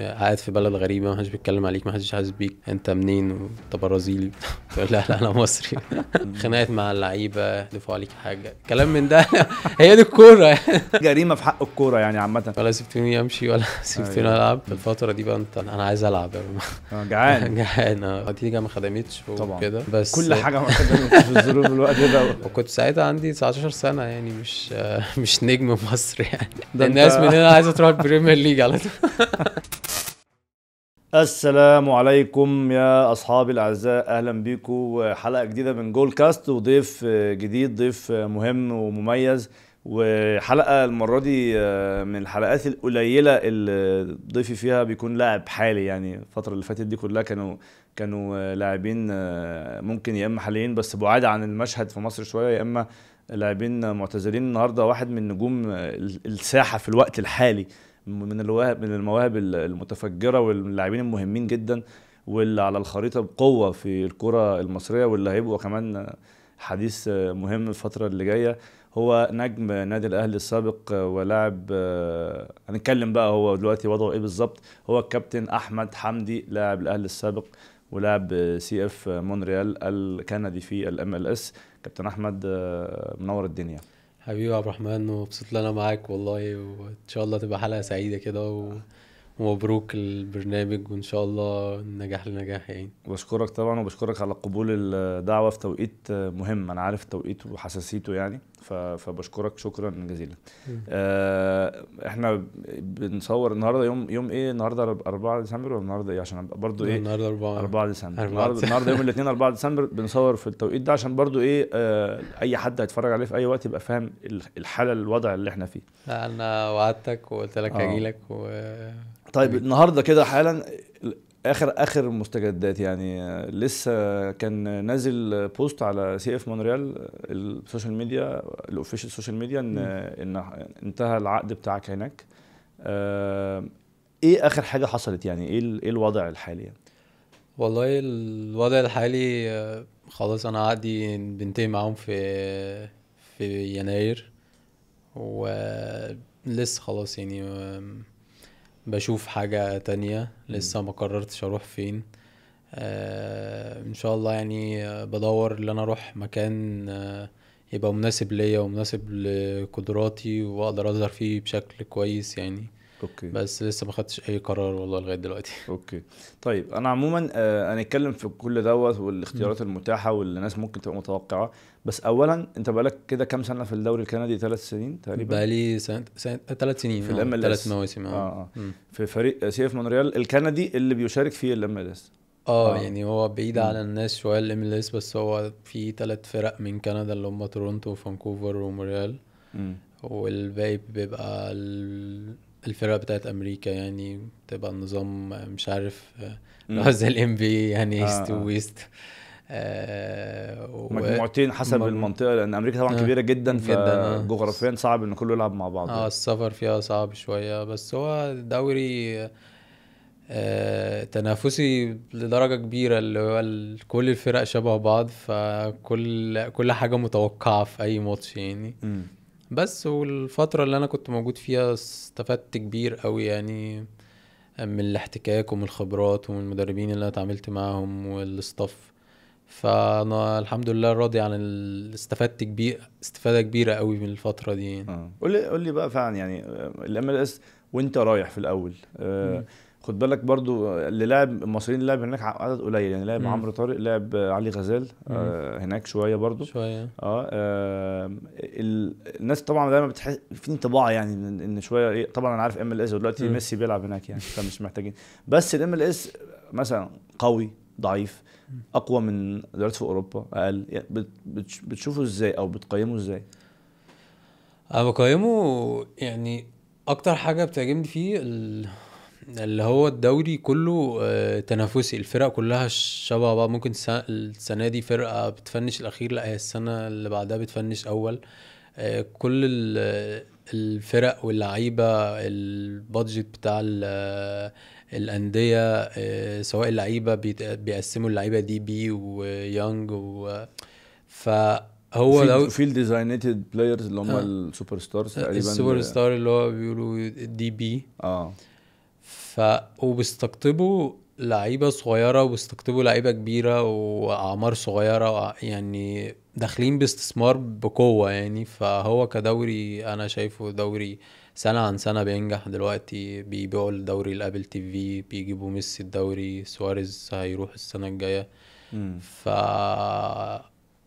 قاعد في بلد غريبه ما حدش بيتكلم عليك ما حدش حاسس بيك انت منين انت برازيلي تقول لا لا انا مصري خناقات مع اللعيبه دفعوا عليك حاجه كلام من ده هي دي الكوره جريمه في حق الكوره يعني عامه ولا سبتوني امشي ولا أيوه. سبتوني العب في الفتره دي بقى انت انا عايز العب آه، جعان جعان أه دي ما خدمتش وكده بس كل حاجه ما خدمتش في الظروف الوقت ده وكنت ساعتها عندي 19 سنه يعني مش آه، مش نجم مصر يعني الناس من هنا عايزه تروح البريمير ليج على طول السلام عليكم يا اصحابي الاعزاء اهلا بيكم وحلقه جديده من جول كاست وضيف جديد ضيف مهم ومميز وحلقه المره دي آه، من الحلقات القليله اللي ضيفي فيها بيكون لاعب حالي يعني الفتره اللي فاتت دي كلها كانوا كانوا آه، لاعبين آه، ممكن يا اما حاليين بس بعاد عن المشهد في مصر شويه يا اما لاعبين معتزلين النهارده واحد من نجوم الساحه في الوقت الحالي من الواهب من المواهب المتفجره واللاعبين المهمين جدا واللي على الخريطه بقوه في الكره المصريه واللي هيبقوا كمان حديث مهم الفتره اللي جايه هو نجم نادي الاهلي السابق ولاعب آه، هنتكلم بقى هو دلوقتي وضعه ايه بالظبط هو الكابتن احمد حمدي لاعب الاهلي السابق ولاعب سي اف مونريال الكندي في الام ال اس كابتن احمد آه، منور الدنيا حبيبي عبد الرحمن مبسوط ان انا معاك والله وان شاء الله تبقى حلقه سعيده كده و... ومبروك البرنامج وان شاء الله النجاح لنجاح يعني بشكرك طبعا وبشكرك على قبول الدعوه في توقيت مهم انا عارف توقيته وحساسيته يعني فبشكرك شكرا جزيلا آه احنا بنصور النهارده يوم يوم ايه النهارده 4 ديسمبر ولا النهارده ايه عشان برضو ايه النهارده 4 4 ديسمبر النهارده يوم الاثنين 4 ديسمبر بنصور في التوقيت ده عشان برضو ايه آه اي حد هيتفرج عليه في اي وقت يبقى فاهم الحاله الوضع اللي احنا فيه انا وعدتك وقلت لك هجي آه. لك و طيب النهارده كده حالا اخر اخر مستجدات يعني آه، لسه كان نازل بوست على سي اف مونريال السوشيال ميديا الاوفيشال سوشيال ميديا ان ان انتهى العقد بتاعك هناك آه ايه اخر حاجه حصلت يعني ايه ايه الوضع الحالي والله الوضع الحالي آه، خلاص انا عقدي بنتهي معاهم في في يناير ولسه خلاص يعني بشوف حاجة تانية لسه ما قررتش اروح فين آه ان شاء الله يعني بدور ان انا اروح مكان آه يبقى مناسب ليا ومناسب لقدراتي واقدر اظهر فيه بشكل كويس يعني اوكي بس لسه ما خدتش اي قرار والله لغايه دلوقتي اوكي طيب انا عموما آه، هنتكلم اتكلم في كل دوت والاختيارات م. المتاحه واللي الناس ممكن تبقى متوقعه بس اولا انت بقالك كده كام سنه في الدوري الكندي ثلاث سنين تقريبا بقالي سنه ثلاث سنين في آه، الام ثلاث مواسم اه, آه. آه. في فريق سي اف مونريال الكندي اللي بيشارك فيه الام ال اس اه, آه. يعني هو بعيد عن الناس شويه الام ال اس بس هو في ثلاث فرق من كندا اللي هم تورونتو وفانكوفر ومونريال والباقي بيبقى الفرق بتاعت امريكا يعني بتبقى النظام مش عارف زي الام بي يعني ايست وويست آه. آه، مجموعتين حسب مم. المنطقه لان امريكا طبعا آه. كبيره جدا آه. فجغرافيا صعب ان كله يلعب مع بعض اه السفر فيها صعب شويه بس هو دوري آه تنافسي لدرجه كبيره اللي هو كل الفرق شبه بعض فكل كل حاجه متوقعه في اي ماتش يعني م. بس والفتره اللي انا كنت موجود فيها استفدت كبير قوي يعني من الاحتكاك ومن الخبرات ومن المدربين اللي انا اتعاملت معاهم والاستاف فانا الحمد لله راضي عن استفدت كبير استفاده كبيره قوي من الفتره دي يعني. آه. قول لي قول لي بقى فعلا يعني الام آه، ال اس وانت رايح في الاول آه خد بالك برضو آه، اللي لعب المصريين اللي لعب هناك عدد قليل يعني لعب عمرو طارق لعب علي غزال آه هناك شويه برضو شويه اه, آه الناس طبعا دايما بتحس في انطباع يعني ان شويه ايه طبعا انا عارف ام ال اس ودلوقتي ميسي بيلعب هناك يعني فمش محتاجين بس الام ال اس مثلا قوي ضعيف اقوى من دلوقتي في اوروبا اقل يعني بتشوفه ازاي او بتقيمه ازاي انا بقيمه يعني اكتر حاجه بتعجبني فيه اللي هو الدوري كله آه، تنافسي الفرق كلها شبه بعض ممكن السنه دي فرقه بتفنش الاخير لا هي السنه اللي بعدها بتفنش اول آه، كل الفرق واللعيبه البادجت بتاع الانديه آه، سواء اللعيبه بيقسموا اللعيبه دي بي ويانج و فهو لو في الديزاينيتد بلايرز اللي هم آه. السوبر ستارز آه، تقريبا السوبر ستار اللي هو بيقولوا دي بي اه ف وبيستقطبوا لعيبه صغيره وبيستقطبوا لعيبه كبيره واعمار صغيره يعني داخلين باستثمار بقوه يعني فهو كدوري انا شايفه دوري آه سنه عن سنه بينجح دلوقتي بيبيعوا الدوري لابل تي في بيجيبوا ميسي الدوري سواريز هيروح السنه الجايه ف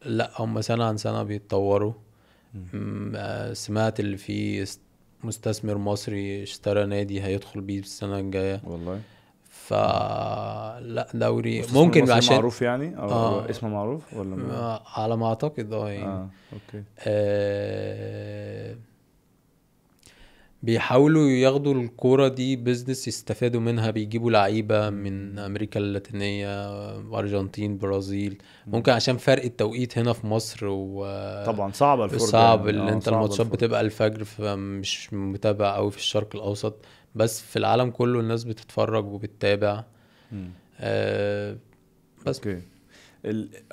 لا هم سنه عن سنه بيتطوروا آه، سمعت اللي فيه مستثمر مصري اشترى نادي هيدخل بيه السنه الجايه والله لا دوري ممكن عشان معروف يعني او آه اسمه معروف ولا ما؟ آه، على ما اعتقد اه يعني اه اوكي آه بيحاولوا ياخدوا الكوره دي بزنس يستفادوا منها بيجيبوا لعيبه من امريكا اللاتينيه ارجنتين برازيل ممكن عشان فرق التوقيت هنا في مصر و طبعا صعب الفرق يعني. صعب اللي آه، انت الماتشات بتبقى الفجر فمش متابع قوي في الشرق الاوسط بس في العالم كله الناس بتتفرج وبتتابع آه بس أوكي.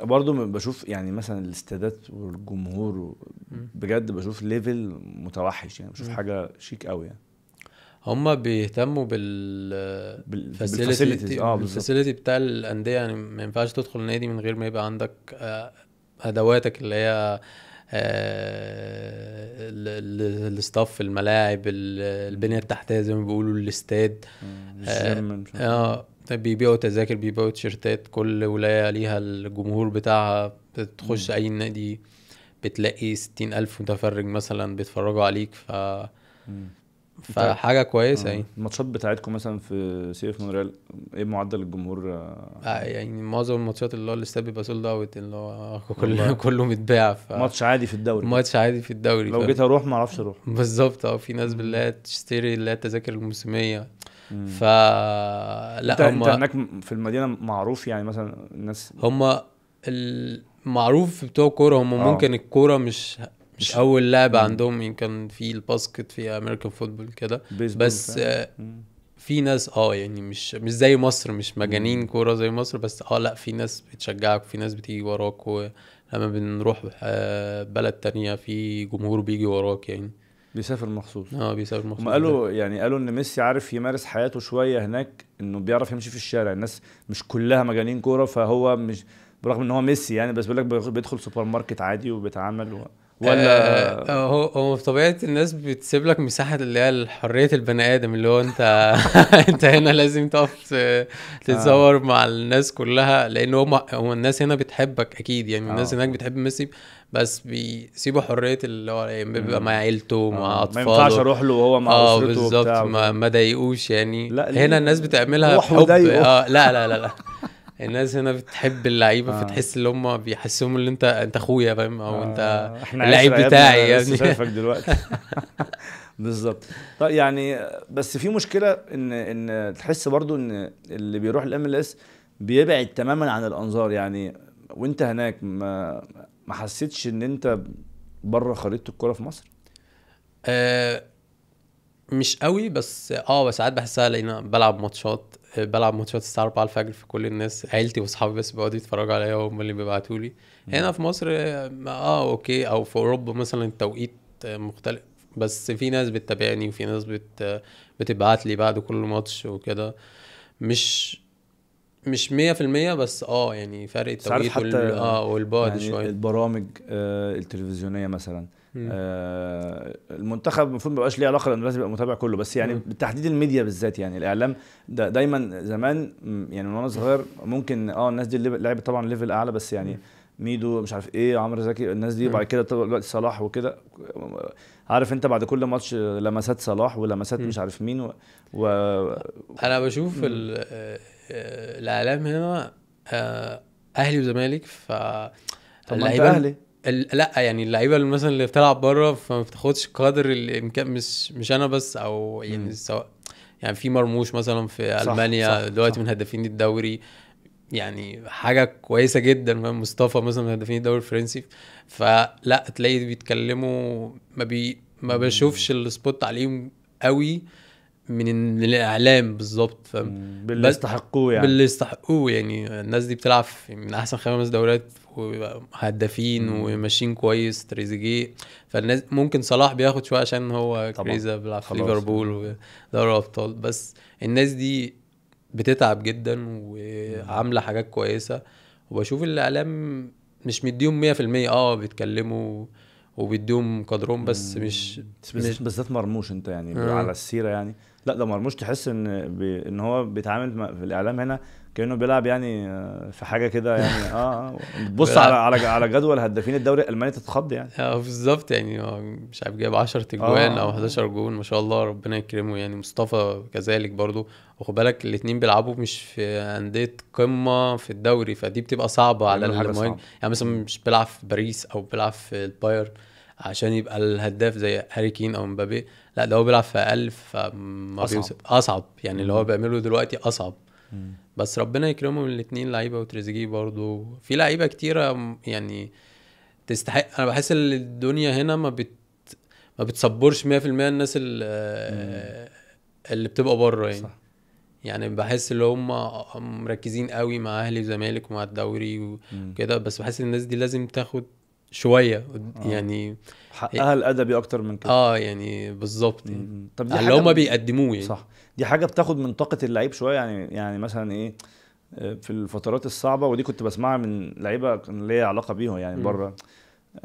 برضه بشوف يعني مثلا الاستادات والجمهور بجد بشوف ليفل متوحش يعني بشوف م. حاجه شيك قوي يعني هما بيهتموا بال اه بتاع الانديه يعني ما ينفعش تدخل نادي من غير ما يبقى عندك آه، ادواتك اللي هي آه، الاستاف الملاعب البنيه التحتيه زي ما بيقولوا الاستاد اه طيب بيبيعوا تذاكر بيبيعوا تيشرتات كل ولايه ليها الجمهور بتاعها بتخش اي نادي بتلاقي ستين الف متفرج مثلا بيتفرجوا عليك ف مم. فحاجه طيب. كويسه آه. يعني الماتشات بتاعتكم مثلا في سي اف مونريال ايه معدل الجمهور آه يعني معظم الماتشات اللي هو الاستاد بيبقى سولد اوت اللي هو كله كله متباع ف... ماتش عادي في الدوري ماتش عادي في الدوري لو جيت اروح ما اعرفش اروح بالظبط اه في ناس بالله تشتري اللي هي التذاكر الموسميه ف لا هم انت هناك في المدينه معروف يعني مثلا الناس هم المعروف بتوع الكوره هم أوه. ممكن الكوره مش مش اول لعبه عندهم يمكن في الباسكت في امريكان فوتبول كده بس آه في ناس اه يعني مش مش زي مصر مش مجانين كوره زي مصر بس اه لا في ناس بتشجعك في ناس بتيجي وراك ولما بنروح آه، بلد تانية في جمهور بيجي وراك يعني بيسافر مخصوص اه بيسافر مخصوص هم قالوا يعني قالوا ان ميسي عارف يمارس حياته شويه هناك انه بيعرف يمشي في الشارع الناس مش كلها مجانين كوره فهو مش برغم ان هو ميسي يعني بس بيقول لك بيدخل سوبر ماركت عادي وبيتعامل و... ولا آه، آه، هو هو في طبيعه الناس بتسيب لك مساحه اللي هي حريه البني ادم اللي هو انت انت هنا لازم تقف آه. تتصور مع الناس كلها لان هم هو الناس هنا بتحبك اكيد يعني الناس هناك بتحب ميسي بس بيسيبوا حريه اللي هو يعني بيبقى مع عيلته مع اطفاله ما ينفعش اروح له وهو مع اه بالظبط ما, ضايقوش يعني لا هنا الناس بتعملها بحب اه لا لا لا, لا. الناس هنا بتحب اللعيبه آه. فتحس ان هم بيحسهم ان انت انت اخويا فاهم او آه. انت اللعيب بتاعي يا ابني يعني. شايفك دلوقتي بالظبط طيب يعني بس في مشكله ان ان تحس برضو ان اللي بيروح الام ال اس بيبعد تماما عن الانظار يعني وانت هناك ما ما حسيتش ان انت بره خريطه الكوره في مصر؟ آه مش قوي بس اه ساعات بحسها لان بلعب ماتشات بلعب ماتشات الساعه 4 الفجر في كل الناس عيلتي واصحابي بس بيقعدوا يتفرجوا عليا وهم اللي بيبعتوا لي هنا في مصر آه،, اه اوكي او في اوروبا مثلا التوقيت مختلف بس في ناس بتتابعني وفي ناس بت بتبعت لي بعد كل ماتش وكده مش مش 100% بس اه يعني فرق التوقيت وال... اه والبعد يعني شويه البرامج آه التلفزيونيه مثلا آه المنتخب المفروض ما بقاش ليه علاقه لانه لازم يبقى متابع كله بس يعني بالتحديد الميديا بالذات يعني الاعلام دا دايما زمان يعني من وانا صغير ممكن اه الناس دي لعبت طبعا ليفل اعلى بس يعني ميدو مش عارف ايه عمرو زكي الناس دي وبعد كده دلوقتي صلاح وكده عارف انت بعد كل ماتش لمسات صلاح ولمسات مش عارف مين و, و... انا بشوف آه، الاعلام هنا آه، اهلي وزمالك ف طب ما انت اهلي لا يعني اللعيبه اللي مثلا اللي بتلعب بره فما بتاخدش قدر الامكان مش مش انا بس او يعني سواء يعني في مرموش مثلا في صح المانيا صح دلوقتي صح من هدافين الدوري يعني حاجه كويسه جدا مصطفى مثلا من هدافين الدوري الفرنسي فلا تلاقي بيتكلموا ما بي ما بشوفش السبوت عليهم قوي من الاعلام بالظبط باللي يستحقوه يعني باللي يستحقوه يعني الناس دي بتلعب من احسن خمس دوريات وهدافين وماشيين كويس تريزيجيه فالناس ممكن صلاح بياخد شويه عشان هو كريزا بيلعب في ليفربول ودوري الابطال بس الناس دي بتتعب جدا وعامله حاجات كويسه وبشوف الاعلام مش مديهم 100% اه بيتكلموا وبيديهم قدرهم بس مش مش بالذات مرموش انت يعني آه. على السيره يعني لا ده مرموش تحس ان بي ان هو بيتعامل في الاعلام هنا كانه بيلعب يعني آه، في حاجه كده يعني آه،, اه بص على على على جدول هدافين الدوري الالماني تتخض يعني اه بالظبط يعني آه، مش عارف جايب 10 تجوان آه. او 11 جون ما شاء الله ربنا يكرمه يعني مصطفى كذلك برضو واخد بالك الاثنين بيلعبوا مش في انديه قمه في الدوري فدي بتبقى صعبه على المهاجم يعني مثلا مش بيلعب في باريس او بيلعب في البايرن عشان يبقى الهداف زي هاري كين او مبابي لا ده هو بيلعب في اقل فما اصعب اصعب يعني اللي هو بيعمله دلوقتي اصعب بس ربنا يكرمهم الاثنين لعيبه وتريزيجيه برضو في لعيبه كتيره يعني تستحق انا بحس ان الدنيا هنا ما بت ما بتصبرش 100% الناس اللي, اللي بتبقى بره يعني صح. يعني بحس ان هم مركزين قوي مع اهلي وزمالك ومع الدوري وكده بس بحس ان الناس دي لازم تاخد شويه آه. يعني حقها الادبي اكتر من كده اه يعني بالظبط طب دي يعني حاجه ما بيقدموه يعني صح دي حاجه بتاخد من طاقه اللعيب شويه يعني يعني مثلا ايه آه، في الفترات الصعبه ودي كنت بسمعها من لعيبه كان ليا علاقه بيهم يعني بره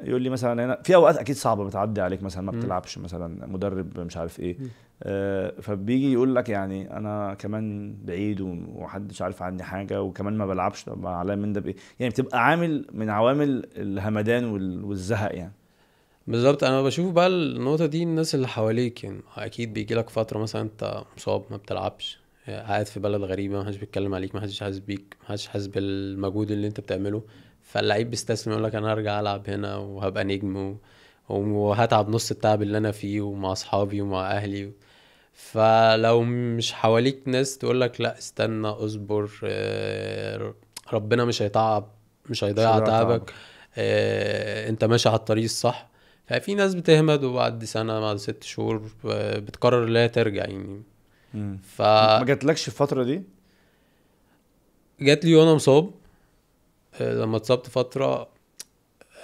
يقول لي مثلا هنا في اوقات اكيد صعبه بتعدي عليك مثلا ما بتلعبش مثلا مدرب مش عارف ايه آه، فبيجي يقول لك يعني انا كمان بعيد ومحدش عارف عني حاجه وكمان ما بلعبش طب عليا من ده بايه يعني بتبقى عامل من عوامل الهمدان والزهق يعني بالظبط انا بشوف بقى النقطه دي الناس اللي حواليك يعني اكيد بيجي لك فتره مثلا انت مصاب ما بتلعبش قاعد في بلد غريبه ما حدش بيتكلم عليك ما حدش حاسس بيك ما حدش حاسس بالمجهود اللي انت بتعمله فاللعيب بيستسلم يقول لك انا هرجع العب هنا وهبقى نجم و... وهتعب نص التعب اللي انا فيه ومع اصحابي ومع اهلي فلو مش حواليك ناس تقول لك لا استنى اصبر آه، ربنا مش هيتعب مش هيضيع تعبك آه، انت ماشي على الطريق الصح ففي ناس بتهمد وبعد سنه بعد ست شهور آه، بتقرر لا ترجع يعني ف ما جاتلكش الفتره دي جات لي وانا مصاب لما اتصبت فتره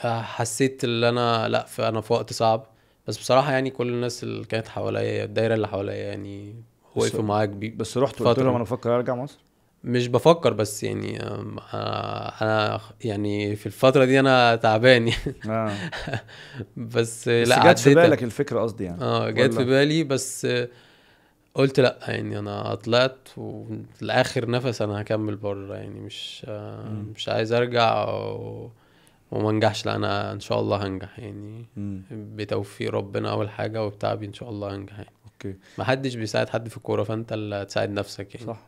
حسيت ان انا لا فانا في وقت صعب بس بصراحه يعني كل الناس اللي كانت حواليا الدايره اللي حواليا يعني وقفوا معايا كبير بس رحت قلت لهم انا بفكر ارجع مصر مش بفكر بس يعني انا يعني في الفتره دي انا تعبان يعني آه. بس, بس لا جت في بالك الفكره قصدي يعني اه جت في بالي بس قلت لا يعني انا طلعت وفي الاخر نفس انا هكمل بره يعني مش مش عايز ارجع و... وما نجحش لا انا ان شاء الله هنجح يعني بتوفيق ربنا اول حاجه وبتعبي ان شاء الله هنجح يعني اوكي ما حدش بيساعد حد في الكوره فانت اللي هتساعد نفسك يعني صح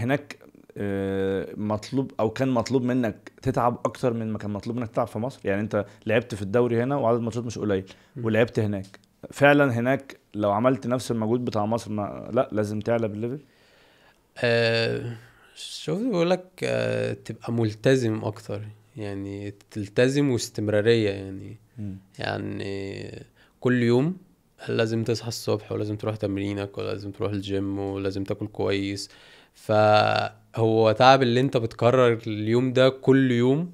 هناك آه، مطلوب او كان مطلوب منك تتعب اكتر من ما كان مطلوب منك تتعب في مصر يعني انت لعبت في الدوري هنا وعدد ماتشات مش قليل ولعبت هناك فعلا هناك لو عملت نفس المجهود بتاع مصر ما لا لازم تعلى بالليفل آه شوف بيقول لك آه تبقى ملتزم اكتر يعني تلتزم واستمراريه يعني م. يعني كل يوم لازم تصحى الصبح ولازم تروح تمرينك ولازم تروح الجيم ولازم تاكل كويس فهو تعب اللي انت بتكرر اليوم ده كل يوم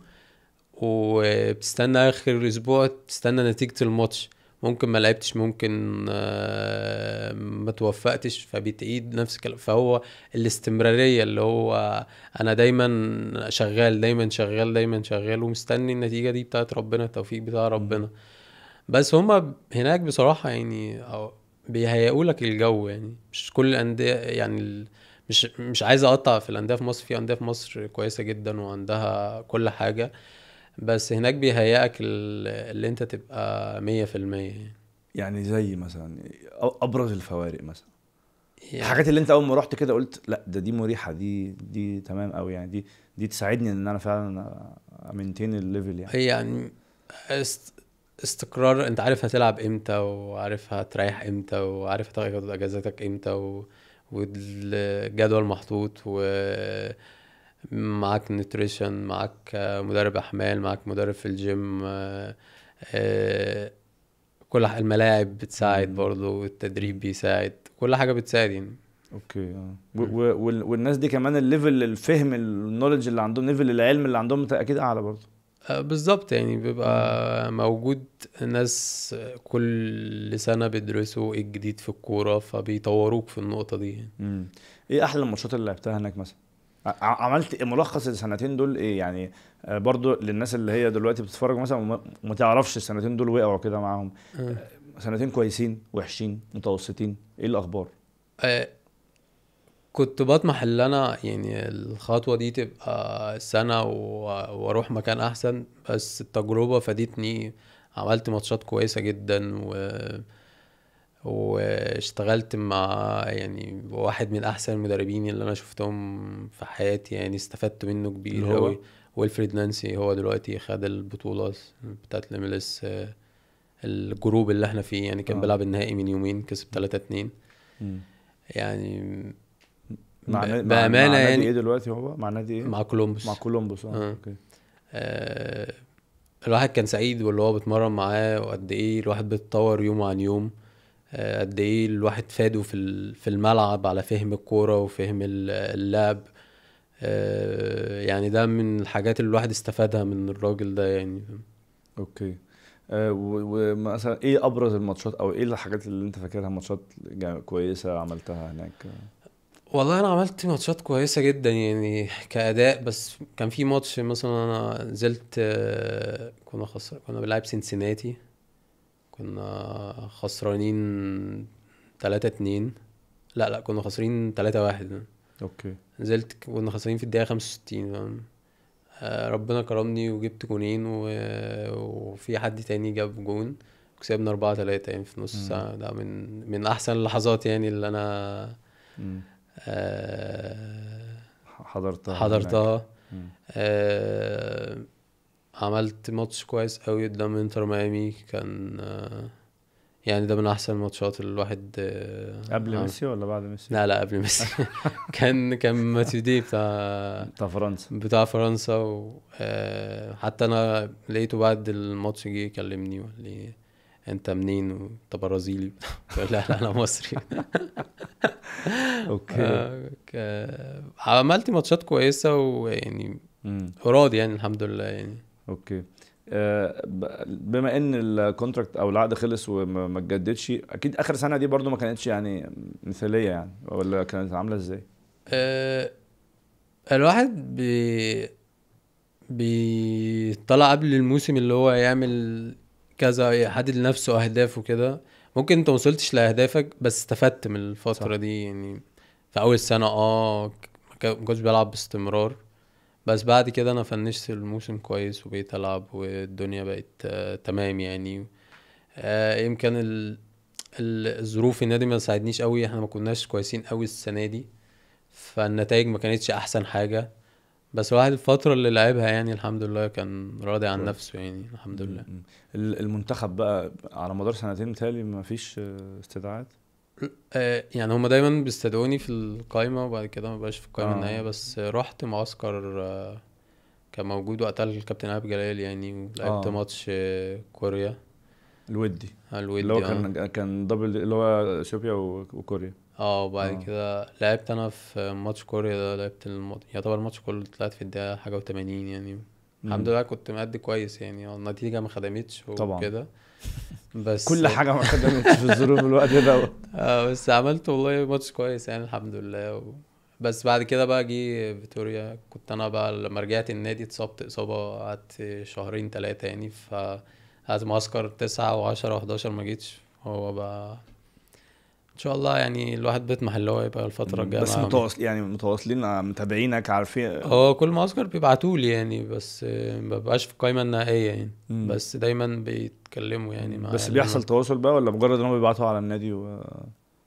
وبتستنى اخر الاسبوع تستنى نتيجه الماتش ممكن ما لعبتش ممكن آه، ما توفقتش فبتعيد نفس الكلام فهو الاستمراريه اللي هو انا دايما شغال دايما شغال دايما شغال ومستني النتيجه دي بتاعت ربنا التوفيق بتاع ربنا بس هما هناك بصراحه يعني آه، بيهيئوا لك الجو يعني مش كل الانديه يعني مش مش عايز اقطع في الانديه في مصر في انديه في مصر كويسه جدا وعندها كل حاجه بس هناك بيهيئك اللي انت تبقى 100% يعني يعني زي مثلا ابرز الفوارق مثلا يعني الحاجات اللي انت اول ما رحت كده قلت لا ده دي مريحه دي دي تمام قوي يعني دي دي تساعدني ان انا فعلا امنتين الليفل يعني هي يعني است... استقرار انت عارف هتلعب امتى وعارف هتريح امتى وعارف هتاخد اجازتك امتى و... والجدول محطوط و معاك نيوتريشن معاك مدرب احمال معاك مدرب في الجيم آه، آه، كل الملاعب بتساعد برضه التدريب بيساعد كل حاجه بتساعد يعني اوكي اه والناس دي كمان الليفل الفهم النولج اللي عندهم ليفل العلم اللي عندهم اكيد اعلى برضه آه، بالظبط يعني بيبقى موجود ناس كل سنة بيدرسوا ايه الجديد في الكورة فبيطوروك في النقطة دي يعني. ايه أحلى الماتشات اللي لعبتها هناك مثلا؟ عملت إيه ملخص السنتين دول ايه يعني آه، برضو للناس اللي هي دلوقتي بتتفرج مثلا وما تعرفش السنتين دول وقعوا كده معاهم آه. سنتين كويسين وحشين متوسطين ايه الاخبار آه، كنت بطمح ان انا يعني الخطوه دي تبقى سنه واروح مكان احسن بس التجربه فادتني عملت ماتشات كويسه جدا و واشتغلت مع يعني واحد من احسن المدربين اللي انا شفتهم في حياتي يعني استفدت منه كبير قوي ويلفريد نانسي هو دلوقتي خد البطوله بتاعت الاملس الجروب اللي احنا فيه يعني كان آه. بيلعب النهائي من يومين كسب 3 2 يعني مع بامانه مع يعني ايه دلوقتي هو مع نادي ايه مع كولومبوس مع كولومبوس اه, آه. اوكي آه. الواحد كان سعيد واللي هو بيتمرن معاه وقد ايه الواحد بيتطور يوم عن يوم آه، قد ايه الواحد فاده في في الملعب على فهم الكوره وفهم اللعب آه، يعني ده من الحاجات اللي الواحد استفادها من الراجل ده يعني اوكي آه، ومثلا ايه ابرز الماتشات او ايه الحاجات اللي انت فاكرها ماتشات كويسه عملتها هناك والله انا عملت ماتشات كويسه جدا يعني كاداء بس كان في ماتش مثلا انا نزلت كنا خسر كنا بنلعب سنسيناتي كنا خسرانين 3 2 لا لا كنا خسرين 3 1 اوكي نزلت كنا خسرانين في الدقيقه 65 فاهم آه، ربنا كرمني وجبت جونين و... وفي حد تاني جاب جون كسبنا 4 3 يعني في نص ساعه ده من من احسن اللحظات يعني اللي انا آه... حضرتها حضرتها آه... عملت ماتش كويس قوي قدام انتر ميامي كان آه، يعني ده من احسن الماتشات اللي الواحد آه، قبل آه. ميسي ولا بعد ميسي؟ لا لا قبل ميسي كان كان ماتيودي بتاع بتاع فرنسا بتاع فرنسا وحتى آه، انا لقيته بعد الماتش جه يكلمني وقال لي انت منين انت برازيلي لا لا انا مصري اوكي عملت ماتشات كويسه ويعني راضي يعني الحمد لله يعني اوكي آه، بما ان الكونتراكت او العقد خلص وما اتجددش اكيد اخر سنه دي برضو ما كانتش يعني مثاليه يعني ولا كانت عامله ازاي؟ آه، الواحد بي بيطلع قبل الموسم اللي هو يعمل كذا يحدد لنفسه اهداف وكده ممكن انت وصلتش لاهدافك بس استفدت من الفتره صح. دي يعني في اول سنه اه ما كنتش بلعب باستمرار بس بعد كده انا فنشت الموسم كويس وبقيت العب والدنيا بقت آه، تمام يعني آه، يمكن ال... الظروف النادي ما ساعدنيش قوي احنا ما كناش كويسين قوي السنه دي فالنتائج ما كانتش احسن حاجه بس الواحد الفترة اللي لعبها يعني الحمد لله كان راضي عن نفسه يعني الحمد لله المنتخب بقى على مدار سنتين تالي ما فيش آه، استدعاءات آه، يعني هما دايما بيستدعوني في القايمه وبعد كده ما بقاش في القايمه آه. النهائيه بس رحت معسكر آه، كان موجود وقتها الكابتن ايهاب جلال يعني لعبت آه. ماتش كوريا الودي آه، الودي اللي هو كان آه. كان دبل اللي هو اثيوبيا وكوريا اه وبعد آه. كده لعبت انا في ماتش كوريا ده لعبت المط... يعتبر الماتش كله طلعت في الدقيقه حاجه و80 يعني الحمد لله كنت مأدي كويس يعني النتيجه ما خدمتش وكده طبعا. بس كل حاجه ما قدمتش في الظروف الوقت ده اه بس عملت والله ماتش كويس يعني الحمد لله و... بس بعد كده بقى جه فيتوريا كنت انا بقى لما رجعت النادي اتصبت اصابه قعدت شهرين ثلاثه يعني ف قعدت معسكر تسعة و11 ما جيتش هو بقى ان شاء الله يعني الواحد بيطمح اللي هو يبقى الفتره الجايه بس متواصل يعني متواصلين متابعينك عارفين اه كل ما اذكر بيبعتوا لي يعني بس ما ببقاش في القايمه النهائيه يعني مم. بس دايما بيتكلموا يعني مع بس بيحصل تواصل بقى ولا مجرد ان هم بيبعتوا على النادي و...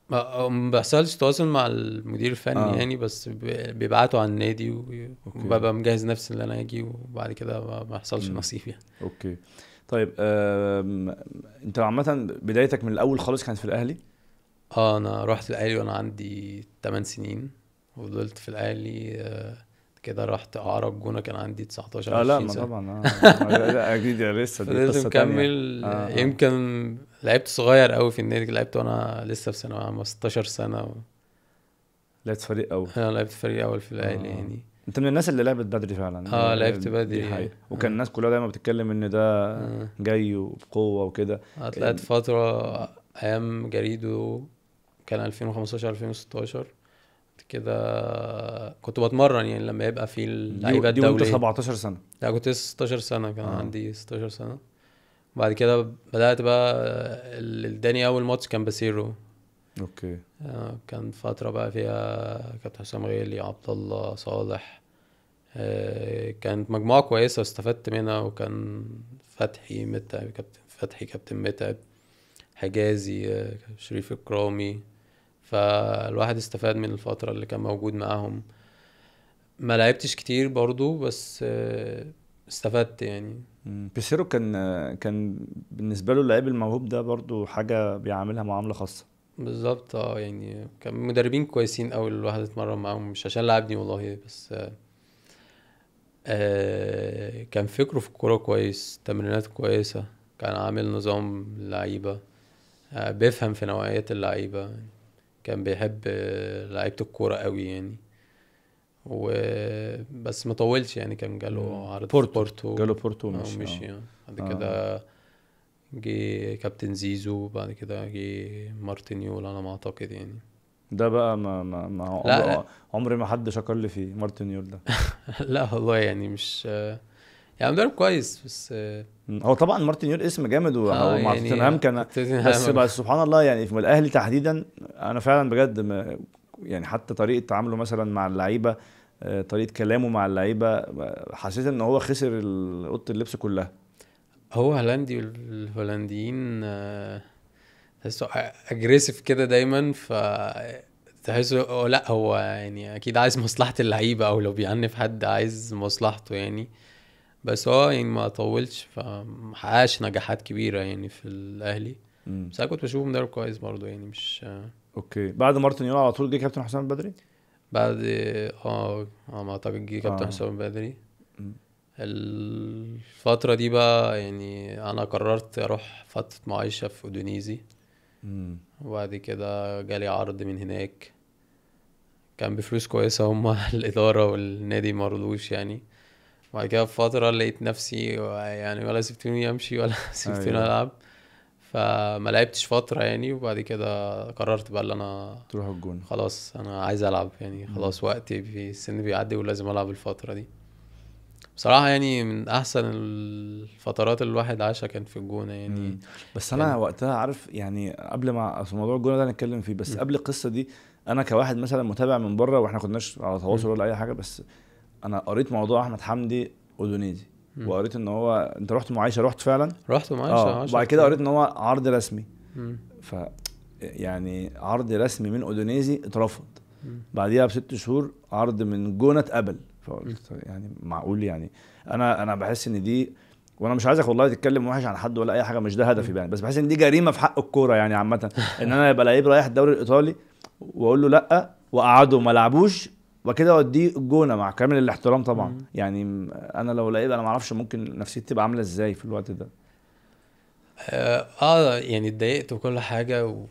ما آه، بيحصلش تواصل مع المدير الفني آه. يعني بس بيبعتوا على النادي وببقى مجهز نفسي ان انا اجي وبعد كده ما بيحصلش نصيب يعني اوكي طيب انت عامه بدايتك من الاول خالص كانت في الاهلي اه انا رحت الاهلي وانا عندي 8 سنين وفضلت في الاهلي آه، كده رحت اعرب جونه كان عندي 19 اه لا ما طبعا اه اكيد لسه دي لازم اكمل آه،, آه. يمكن لعبت صغير قوي في النادي لعبت وانا لسه في ثانوي عامه 16 سنه و... لعبت فريق اول انا آه، لعبت فريق اول في الاهلي آه. يعني انت من الناس اللي لعبت بدري فعلا اه يعني لعبت بدري دي وكان آه. الناس كلها دايما بتتكلم ان ده آه. جاي وبقوه وكده طلعت فتره ايام جريدو كان 2015 2016 كده كنت بتمرن يعني لما يبقى في اللعيبه الدوليه دي كنت 17 سنه لا كنت 16 سنه كان آه. عندي 16 سنه بعد كده بدات بقى اللي اداني اول ماتش كان بسيرو اوكي آه، كان فتره بقى فيها كابتن حسام غالي عبد الله صالح آه، كانت مجموعه كويسه واستفدت منها وكان فتحي متعب كابتن فتحي كابتن متعب حجازي آه، شريف الكرامي فالواحد استفاد من الفترة اللي كان موجود معاهم ما لعبتش كتير برضو بس آه، استفدت يعني بيسيرو كان كان بالنسبه له اللعيب الموهوب ده برضو حاجه بيعاملها معامله خاصه بالظبط اه يعني كان مدربين كويسين قوي الواحد اتمرن معاهم مش عشان لعبني والله بس آه،, آه, كان فكره في الكوره كويس تمرينات كويسه كان عامل نظام لعيبه آه بيفهم في نوعيه اللعيبه يعني كان بيحب لعيبه الكوره قوي يعني و بس ما طولش يعني كان جاله عرض بورتو, بورتو جاله بورتو آه، ومشي ومشي يعني بعد آه. كده جه كابتن زيزو بعد كده جه مارتينيول على ما اعتقد يعني ده بقى ما ما ما عمري ما حد شكر لي فيه مارتن يول ده لا والله يعني مش يعني مدرب كويس بس هو طبعا مارتن يور اسم جامد آه، ومع آه يعني توتنهام كان بس بس سبحان الله يعني في الاهلي تحديدا انا فعلا بجد يعني حتى طريقه تعامله مثلا مع اللعيبه آه، طريقه كلامه مع اللعيبه حسيت ان هو خسر اوضه اللبس كلها هو هولندي والهولنديين آه، تحسه اجريسيف كده دايما ف تحسه لا هو يعني اكيد عايز مصلحه اللعيبه او لو بيعنف حد عايز مصلحته يعني بس هو يعني ما طولش فما حققش نجاحات كبيره يعني في الاهلي بس انا كنت بشوفه مدرب كويس برضه يعني مش اوكي بعد مارتن يونا على طول جه كابتن حسام بدري بعد اه اه ما اعتقد جه كابتن آه. حسام بدري الفتره دي بقى يعني انا قررت اروح فتره معيشه في اودونيزي وبعد كده جالي عرض من هناك كان بفلوس كويسه هم الاداره والنادي رضوش يعني بعد كده بفترة لقيت نفسي يعني ولا سبتوني امشي ولا سبتوني أيوة. العب فما لعبتش فترة يعني وبعد كده قررت بقى اللي انا تروح الجون خلاص انا عايز العب يعني خلاص وقتي في السن بيعدي ولازم العب الفترة دي بصراحة يعني من أحسن الفترات اللي الواحد عاشها كان في الجونة يعني مم. بس أنا يعني وقتها عارف يعني قبل ما موضوع الجونة ده نتكلم فيه بس مم. قبل القصة دي أنا كواحد مثلا متابع من بره وإحنا كناش على تواصل ولا أي حاجة بس انا قريت موضوع احمد حمدي اودونيزي وقريت ان هو انت رحت معايشه رحت فعلا رحت معايشه اه وبعد كده قريت ان هو عرض رسمي ف يعني عرض رسمي من اودونيزي اترفض بعديها بست شهور عرض من جونه اتقبل فقلت يعني معقول يعني انا انا بحس ان دي وانا مش عايزك والله تتكلم وحش عن حد ولا اي حاجه مش ده هدفي يعني بس بحس ان دي جريمه في حق الكوره يعني عامه ان انا يبقى لعيب رايح الدوري الايطالي واقول له لا وقعده ما لعبوش وكده اوديه الجونه مع كامل الاحترام طبعا مم. يعني انا لو لعيب انا ما اعرفش ممكن نفسيتي تبقى عامله ازاي في الوقت ده اه, آه، يعني اتضايقت وكل حاجه و...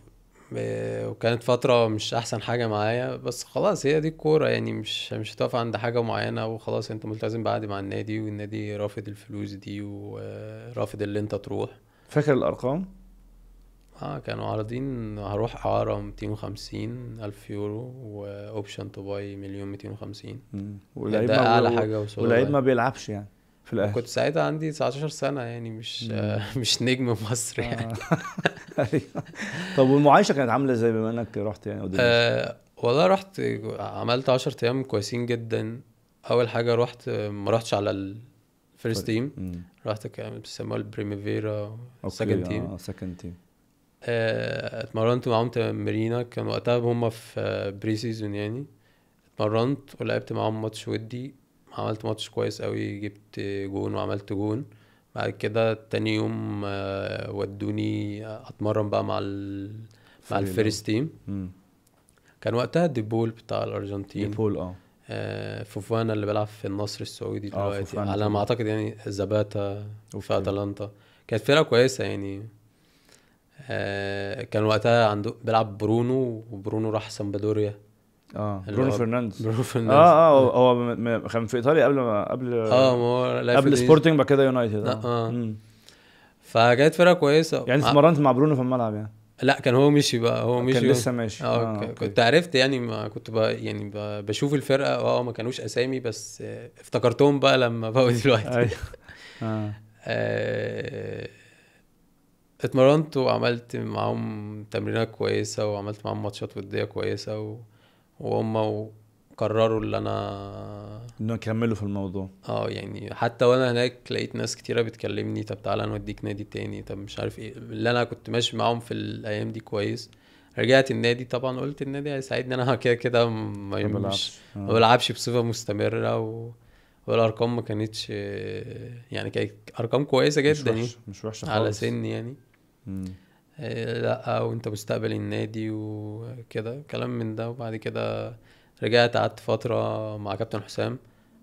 آه، وكانت فتره مش احسن حاجه معايا بس خلاص هي دي الكوره يعني مش مش هتقف عند حاجه معينه وخلاص انت ملتزم بعد مع النادي والنادي رافض الفلوس دي ورافض آه، اللي انت تروح فاكر الارقام اه كانوا عارضين هروح اعاره 250 الف يورو واوبشن تو باي مليون 250 يعني واللعيب ده اعلى حاجه وصلت واللعيب ما بيلعبش يعني في الاهلي كنت ساعتها عندي 19 سنه يعني مش آه مش نجم مصر يعني آه. أيوة. طب والمعايشه كانت عامله ازاي بما انك رحت يعني آه والله رحت عملت 10 ايام كويسين جدا اول حاجه رحت ما رحتش على الفيرست تيم رحت بيسموها البريميفيرا سكند تيم سكند تيم آه، اتمرنت معاهم تمرينة كان وقتها هما في بري سيزون يعني اتمرنت ولعبت معاهم ماتش ودي عملت ماتش كويس قوي جبت جون وعملت جون بعد كده تاني يوم آه، ودوني اتمرن بقى مع ال... مع الفيرست تيم كان وقتها ديبول بتاع الارجنتين ديبول اه, آه، فوفانا اللي بيلعب في النصر السعودي دلوقتي على ما اعتقد يعني زباتا وفي اتلانتا كانت فرقه كويسه يعني آه، كان وقتها عنده بيلعب برونو وبرونو راح سامبادوريا اه برونو فرنانديز برونو فرنانديز اه اه هو كان في ايطاليا قبل ما قبل اه ما هو قبل سبورتنج بعد كده يونايتد اه, فكانت فرقه كويسه يعني آه. اتمرنت مع برونو في الملعب يعني لا كان هو مشي بقى هو مشي كان لسه ماشي اه, آه، كنت عرفت يعني ما كنت بقى يعني بقى بشوف الفرقه اه ما كانوش اسامي بس افتكرتهم بقى لما بقوا دلوقتي ايوه آه. آه اتمرنت وعملت معاهم تمرينات كويسة وعملت معاهم ماتشات ودية كويسة و... وهم قرروا اللي انا انه يكملوا في الموضوع اه يعني حتى وانا هناك لقيت ناس كتيره بتكلمني طب تعالى نوديك نادي تاني طب مش عارف ايه اللي انا كنت ماشي معاهم في الايام دي كويس رجعت النادي طبعا قلت النادي هيساعدني انا كده كده ما بلعبش آه. ما بلعبش بصفه مستمره و... والارقام ما كانتش يعني كانت ارقام كويسه جدا مش وحشه يعني مش وحشه على سني يعني آه، لا آه، وانت مستقبل النادي وكده كلام من ده وبعد كده رجعت قعدت فتره مع كابتن حسام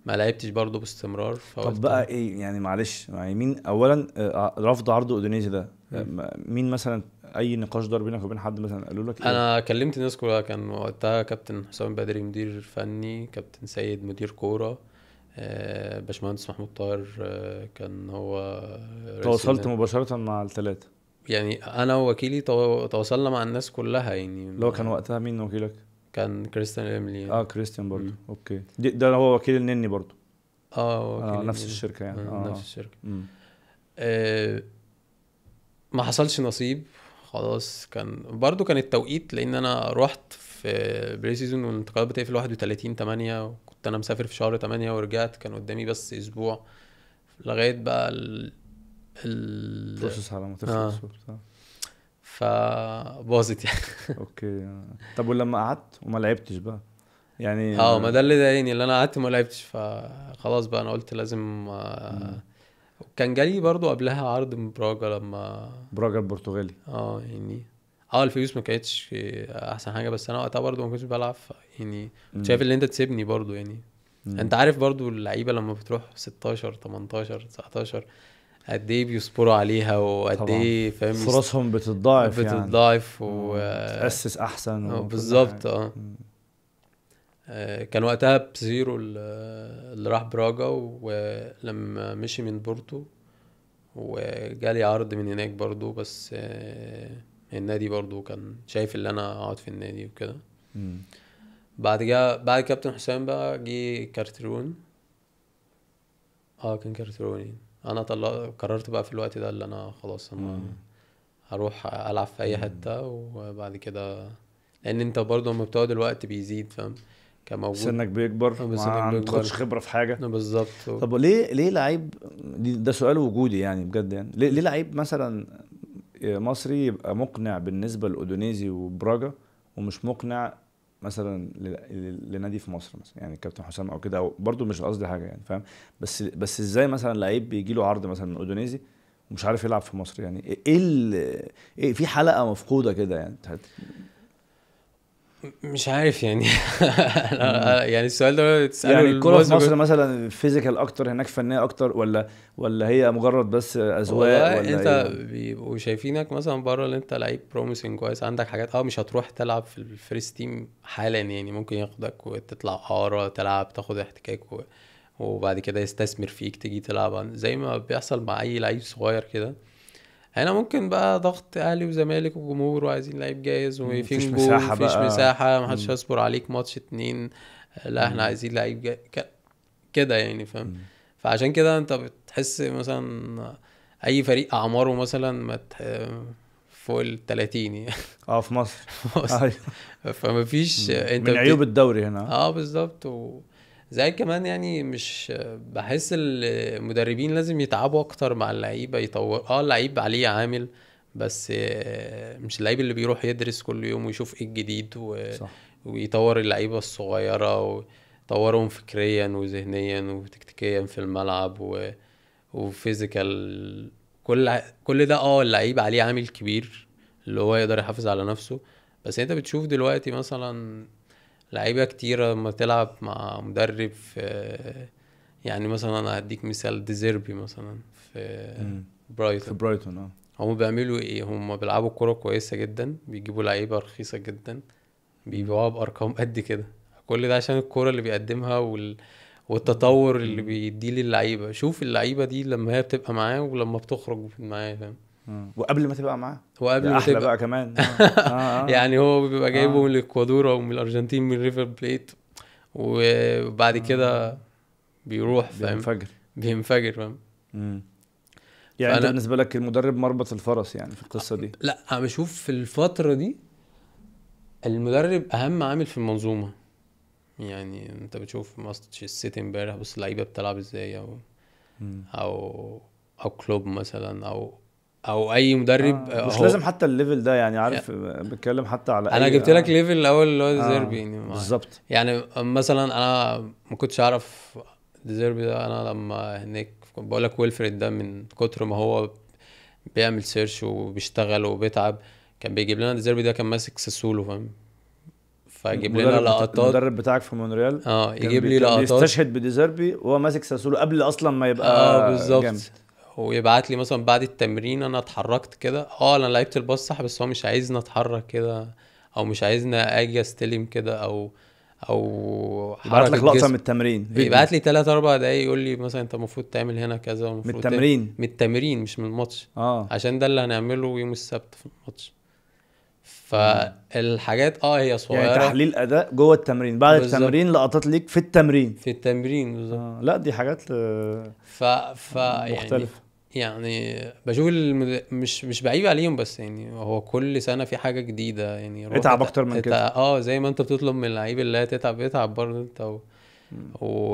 ما لعبتش برضه باستمرار طب بقى ايه يعني معلش يعني مين اولا آه، رفض عرض اودونيزي ده مين مثلا اي نقاش دار بينك وبين حد مثلا قالوا لك إيه؟ انا كلمت الناس كلها كان وقتها كابتن حسام بدري مدير فني كابتن سيد مدير كوره باشمهندس محمود طاهر كان هو تواصلت مباشره مع الثلاثه يعني انا ووكيلي تواصلنا مع الناس كلها يعني اللي هو كان وقتها مين وكيلك؟ كان كريستيان ايملي يعني. اه كريستيان برضه اوكي ده هو وكيل النني برضه اه آه،, يعني. آه نفس الشركه يعني آه. نفس الشركه آه ما حصلش نصيب خلاص كان برضو كان التوقيت لان انا رحت في بري سيزون والانتقالات بتقفل 31 8 وكنت انا مسافر في شهر 8 ورجعت كان قدامي بس اسبوع لغايه بقى البروسيس على ما آه. فباظت يعني اوكي طب ولما قعدت وما لعبتش بقى يعني اه ما ده اللي ضايقني اللي انا قعدت ما لعبتش فخلاص بقى انا قلت لازم آه كان جالي برضو قبلها عرض من براجا لما براجا البرتغالي اه يعني اه الفلوس ما كانتش احسن حاجه بس انا وقتها برضو ما كنتش بلعب يعني شايف ان انت تسيبني برضو يعني مم. انت عارف برضو اللعيبه لما بتروح 16 18 19 قد ايه بيصبروا عليها وقد ايه فاهم فرصهم بتتضاعف يعني. بتتضاعف يعني. و تاسس احسن آه، بالظبط آه. اه كان وقتها بزيرو اللي راح براجا ولما مشي من بورتو وجالي عرض من هناك برضو بس آه، النادي برضو كان شايف اللي انا اقعد في النادي وكده بعد كده بعد كابتن حسام بقى جه كارترون اه كان كارترون انا طلع قررت بقى في الوقت ده اللي انا خلاص انا هروح العب في اي حته وبعد كده لان انت برضه لما بتقعد الوقت بيزيد فاهم كموجود سنك بيكبر آه، ما بتاخدش خبره في حاجه آه، بالظبط طب ليه ليه لعيب ده سؤال وجودي يعني بجد يعني ليه, ليه لعيب مثلا آه، مصري يبقى مقنع بالنسبه لاودونيزي وبراجا ومش مقنع مثلا لنادي في مصر مثلا يعني كابتن حسام او كده او برده مش قصدي حاجه يعني فاهم بس بس ازاي مثلا لعيب بيجي له عرض مثلا من اودونيزي ومش عارف يلعب في مصر يعني ايه, إيه في حلقه مفقوده كده يعني مش عارف يعني يعني السؤال ده تساله يعني الكوره في مصر مثلا فيزيكال اكتر هناك فنيه اكتر ولا ولا هي مجرد بس اذواق ولا انت إيه؟ بيبقوا شايفينك مثلا بره اللي انت لعيب بروميسنج كويس عندك حاجات اه مش هتروح تلعب في الفيرست تيم حالا يعني ممكن ياخدك وتطلع حاره تلعب تاخد احتكاك وبعد كده يستثمر فيك تيجي تلعب زي ما بيحصل مع اي لعيب صغير كده هنا ممكن بقى ضغط اهلي وزمالك وجمهور وعايزين لعيب جاهز وفي مفيش مساحه مفيش بقى. مساحه محدش هيصبر عليك ماتش اتنين لا احنا عايزين لعيب كده يعني فاهم فعشان كده انت بتحس مثلا اي فريق اعماره مثلا ما فوق ال 30 يعني اه في مصر, مصر. أيوه. فمفيش انت من عيوب الدوري هنا اه بالظبط و... زي كمان يعني مش بحس المدربين لازم يتعبوا اكتر مع اللعيبه يطور اه اللعيب عليه عامل بس مش اللعيب اللي بيروح يدرس كل يوم ويشوف ايه الجديد و... صح. ويطور اللعيبه الصغيره ويطورهم فكريا وذهنيا وتكتيكيا في الملعب و... وفيزيكال كل كل ده اه اللعيب عليه عامل كبير اللي هو يقدر يحافظ على نفسه بس انت بتشوف دلوقتي مثلا لعيبه كتيره لما تلعب مع مدرب في يعني مثلا انا هديك مثال ديزيربي مثلا في برايتون في برايتون اه هم بيعملوا ايه هم بيلعبوا كوره كويسه جدا بيجيبوا لعيبه رخيصه جدا بيبيعوها بارقام قد كده كل ده عشان الكوره اللي بيقدمها وال... والتطور اللي بيديه للعيبه شوف اللعيبه دي لما هي بتبقى معاه ولما بتخرج معاه فاهم وقبل ما تبقى معاه وقبل ما تبقى بقى كمان آه،, آه. آه. يعني هو بيبقى جايبه آه. من الاكوادور او من الارجنتين من ريفر بليت وبعد آه. كده بيروح فاهم بينفجر بينفجر فاهم يعني فأنا... انت بالنسبه لك المدرب مربط الفرس يعني في القصه دي لا انا بشوف في الفتره دي المدرب اهم عامل في المنظومه يعني انت بتشوف ماتش السيتي امبارح بص اللعيبه بتلعب ازاي او مم. او او كلوب مثلا او او اي مدرب آه. مش لازم حتى الليفل ده يعني عارف يعني بتكلم حتى على انا جبت لك آه. ليفل الاول اللي هو آه، ديزيربي آه. يعني بالظبط يعني مثلا انا ما كنتش اعرف ديزيربي ده انا لما هناك بقول لك ويلفريد ده من كتر ما هو بيعمل سيرش وبيشتغل وبيتعب كان بيجيب لنا ديزيربي ده كان ماسك ساسولو فاهم فيجيب لنا لقطات المدرب بتاعك في مونريال اه يجيب لي لقطات بيستشهد بديزيربي وهو ماسك ساسولو قبل اصلا ما يبقى اه بالظبط ويبعت لي مثلا بعد التمرين انا اتحركت كده اه انا لعبت الباص صح بس هو مش عايزني اتحرك كده او مش عايزني اجي استلم كده او او يبعت لك لقطه من التمرين يبعت لي 3 4 دقايق يقول لي مثلا انت المفروض تعمل هنا كذا من التمرين من التمرين مش من الماتش اه عشان ده اللي هنعمله يوم السبت في الماتش فالحاجات اه هي يعني صغيره يعني تحليل اداء جوه التمرين بعد بالزبط. التمرين لقطات ليك في التمرين في التمرين بالظبط آه لا دي حاجات آه، ف... ف... يعني مختلفه يعني يعني بشوف مش مش بعيب عليهم بس يعني هو كل سنه في حاجه جديده يعني اتعب اكتر من كده اه زي ما انت بتطلب من اللعيب اللي تتعب اتعب برضه انت و... و...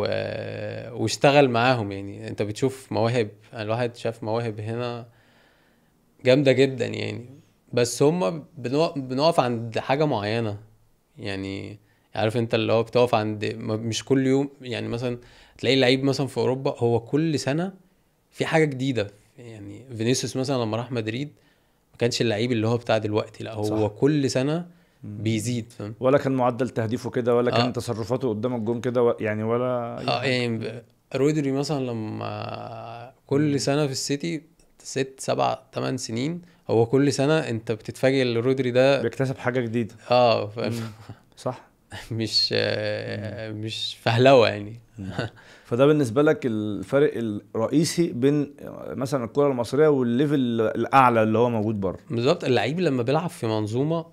واشتغل معاهم يعني انت بتشوف مواهب يعني الواحد شاف مواهب هنا جامده جدا يعني بس هم بنو... بنوقف عند حاجه معينه يعني عارف انت اللي هو بتقف عند مش كل يوم يعني مثلا تلاقي لعيب مثلا في اوروبا هو كل سنه في حاجه جديده يعني فينيسيوس مثلا لما راح مدريد ما كانش اللعيب اللي هو بتاع دلوقتي لا هو صح. كل سنه بيزيد فاهم ولا كان معدل تهديفه كده ولا كان آه. تصرفاته قدام الجون كده يعني ولا اه يعني رودري مثلا لما كل سنه في السيتي ست سبع ثمان سنين هو كل سنه انت بتتفاجئ ان رودري ده بيكتسب حاجه جديده اه فاهم صح مش مش فهلوه يعني فده بالنسبه لك الفرق الرئيسي بين مثلا الكره المصريه والليفل الاعلى اللي هو موجود بره بالظبط اللعيب لما بيلعب في منظومه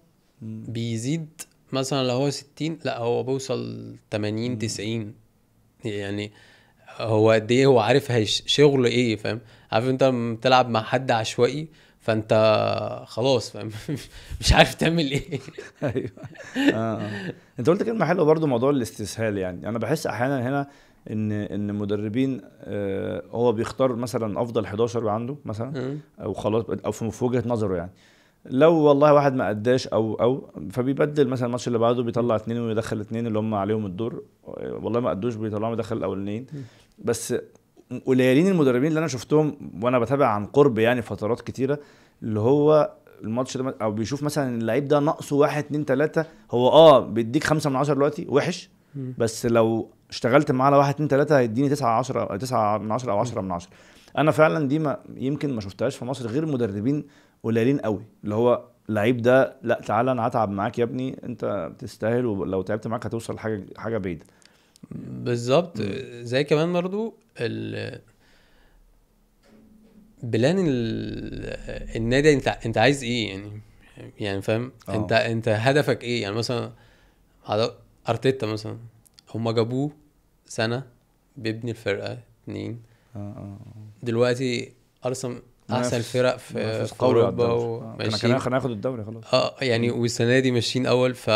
بيزيد مثلا لو هو 60 لا هو بيوصل 80 90 يعني هو قد ايه هو عارف شغله ايه فاهم عارف انت لما تلعب مع حد عشوائي فانت خلاص فاهم مش عارف تعمل ايه ايوه آه. انت قلت كلمه حلوه برضو موضوع الاستسهال يعني انا بحس احيانا هنا ان ان مدربين آه، هو بيختار مثلا افضل 11 عنده مثلا او خلاص او في وجهه نظره يعني لو والله واحد ما قداش او او فبيبدل مثلا الماتش اللي بعده بيطلع اثنين ويدخل اثنين اللي هم عليهم الدور والله ما قدوش بيطلعهم يدخل الاولانيين بس قليلين المدربين اللي انا شفتهم وانا بتابع عن قرب يعني فترات كتيره اللي هو الماتش ده او بيشوف مثلا اللعيب ده ناقصه واحد اتنين تلاته هو اه بيديك خمسه من عشره دلوقتي وحش بس لو اشتغلت معاه على واحد اتنين تلاته هيديني تسعه عشره تسعه من عشره او عشره من عشره انا فعلا دي ما يمكن ما شفتهاش في مصر غير مدربين قليلين قوي اللي هو اللعيب ده لا تعالى انا هتعب معاك يا ابني انت تستاهل ولو تعبت معاك هتوصل حاجه حاجه بعيده بالظبط زي كمان برضو ال بلان ال... النادي انت انت عايز ايه يعني يعني فاهم اه. انت انت هدفك ايه يعني مثلا ارتيتا مثلا هما جابوه سنه بيبني الفرقه اتنين اه، اه، دلوقتي ارسنال احسن فرق في, في اوروبا وماشيين كنا هناخد الدوري خلاص اه يعني والسنه دي ماشيين اول ف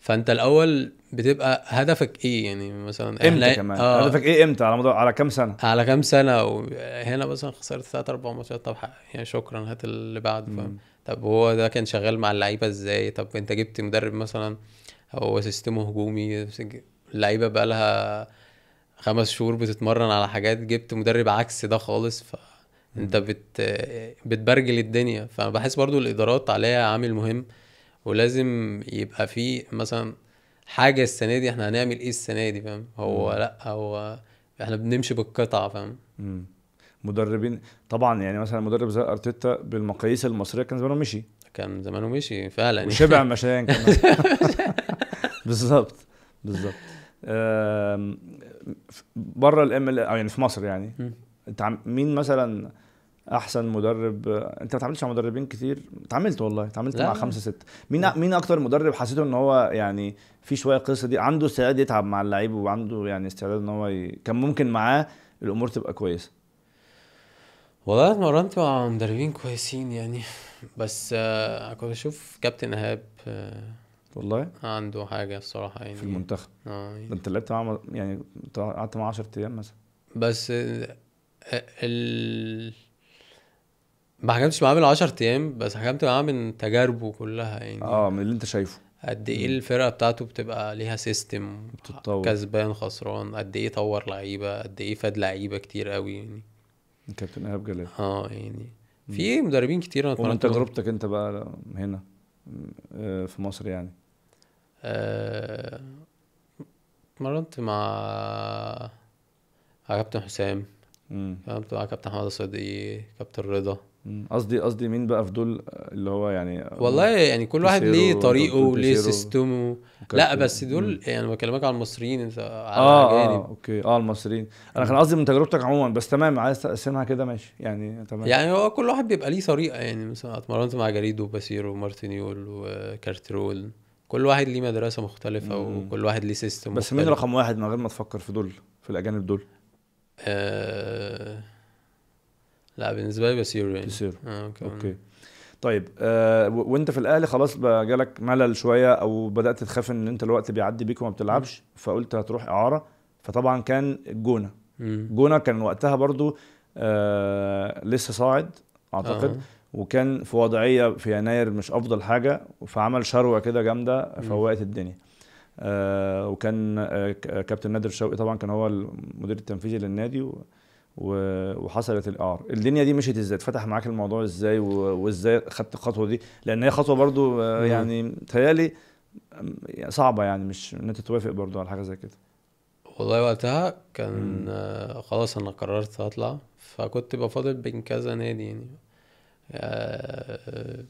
فانت الاول بتبقى هدفك ايه يعني مثلا امتى كمان آه هدفك ايه امتى على مدار على كام سنه على كام سنه وهنا مثلا خسرت ثلاث اربع ماتشات طب يعني شكرا هات اللي بعده فاهم طب هو ده كان شغال مع اللعيبه ازاي طب انت جبت مدرب مثلا هو سيستمه هجومي اللعيبه بقى لها خمس شهور بتتمرن على حاجات جبت مدرب عكس ده خالص فانت بت بتبرجل الدنيا فبحس برضو الادارات عليها عامل مهم ولازم يبقى في مثلا حاجه السنه دي احنا هنعمل ايه السنه دي فاهم هو مم. لا هو احنا بنمشي بالقطع فاهم مدربين طبعا يعني مثلا مدرب زي ارتيتا بالمقاييس المصريه كان زمانه مشي كان زمانه مشي فعلا وشبع مشيان بالظبط بالظبط بره الام ال يعني في مصر يعني انت مين مثلا احسن مدرب انت ما تعاملتش مع مدربين كتير اتعاملت والله اتعاملت مع خمسه سته مين لا. مين اكتر مدرب حسيته ان هو يعني في شويه قصه دي عنده استعداد يتعب مع اللعيب وعنده يعني استعداد ان هو ي... كان ممكن معاه الامور تبقى كويسه والله اتمرنت مع مدربين كويسين يعني بس آه كنت اشوف كابتن ايهاب آه والله عنده حاجه الصراحه يعني في المنتخب اه يعني. انت لعبت معاه يعني قعدت معاه 10 ايام مثلا بس آه ال... ما حكمتش معاه من 10 ايام بس حكمت معاه من تجاربه كلها يعني اه من اللي انت شايفه قد ايه الفرقه بتاعته بتبقى ليها سيستم بتتطور كسبان خسران قد ايه طور لعيبه قد ايه فاد لعيبه كتير قوي يعني كابتن ايهاب جلال اه يعني في مدربين كتير انا اتمرنت تجربتك انت بقى هنا آه، في مصر يعني اتمرنت آه مع مع كابتن حسام اتمرنت مع كابتن حماده صدقي كابتن رضا قصدي قصدي مين بقى في دول اللي هو يعني والله يعني كل واحد ليه طريقه وليه سيستمه لا بس دول يعني انا بكلمك على المصريين انت على اه اه اوكي اه المصريين انا كان قصدي من تجربتك عموما بس تمام عايز تقسمها كده ماشي يعني تمام يعني هو كل واحد بيبقى ليه طريقه يعني مثلا اتمرنت مع جريدو وباسيرو ومارتينيول وكارترول كل واحد ليه مدرسه مختلفه مم. وكل واحد ليه سيستم بس مختلف. مين رقم واحد من غير ما تفكر في دول في الاجانب دول؟ آه لا بالنسبه لي بسيرو يعني بسيرو آه، اوكي اوكي طيب آه وانت في الاهلي خلاص بقى جالك ملل شويه او بدات تخاف ان انت الوقت بيعدي بيك وما بتلعبش فقلت هتروح اعاره فطبعا كان الجونه الجونه كان وقتها برضو آه لسه صاعد اعتقد آه. وكان في وضعيه في يناير مش افضل حاجه فعمل شروه كده جامده فوقت الدنيا آه وكان آه كابتن نادر شوقي طبعا كان هو المدير التنفيذي للنادي و وحصلت القعر الدنيا دي مشيت ازاي اتفتح معاك الموضوع ازاي وازاي خدت الخطوه دي لان هي خطوه برضو آه، يعني متهيألي صعبه يعني مش ان انت توافق برضو على حاجه زي كده والله وقتها كان مم. آه، خلاص انا قررت اطلع فكنت بفاضل بين كذا نادي يعني آه،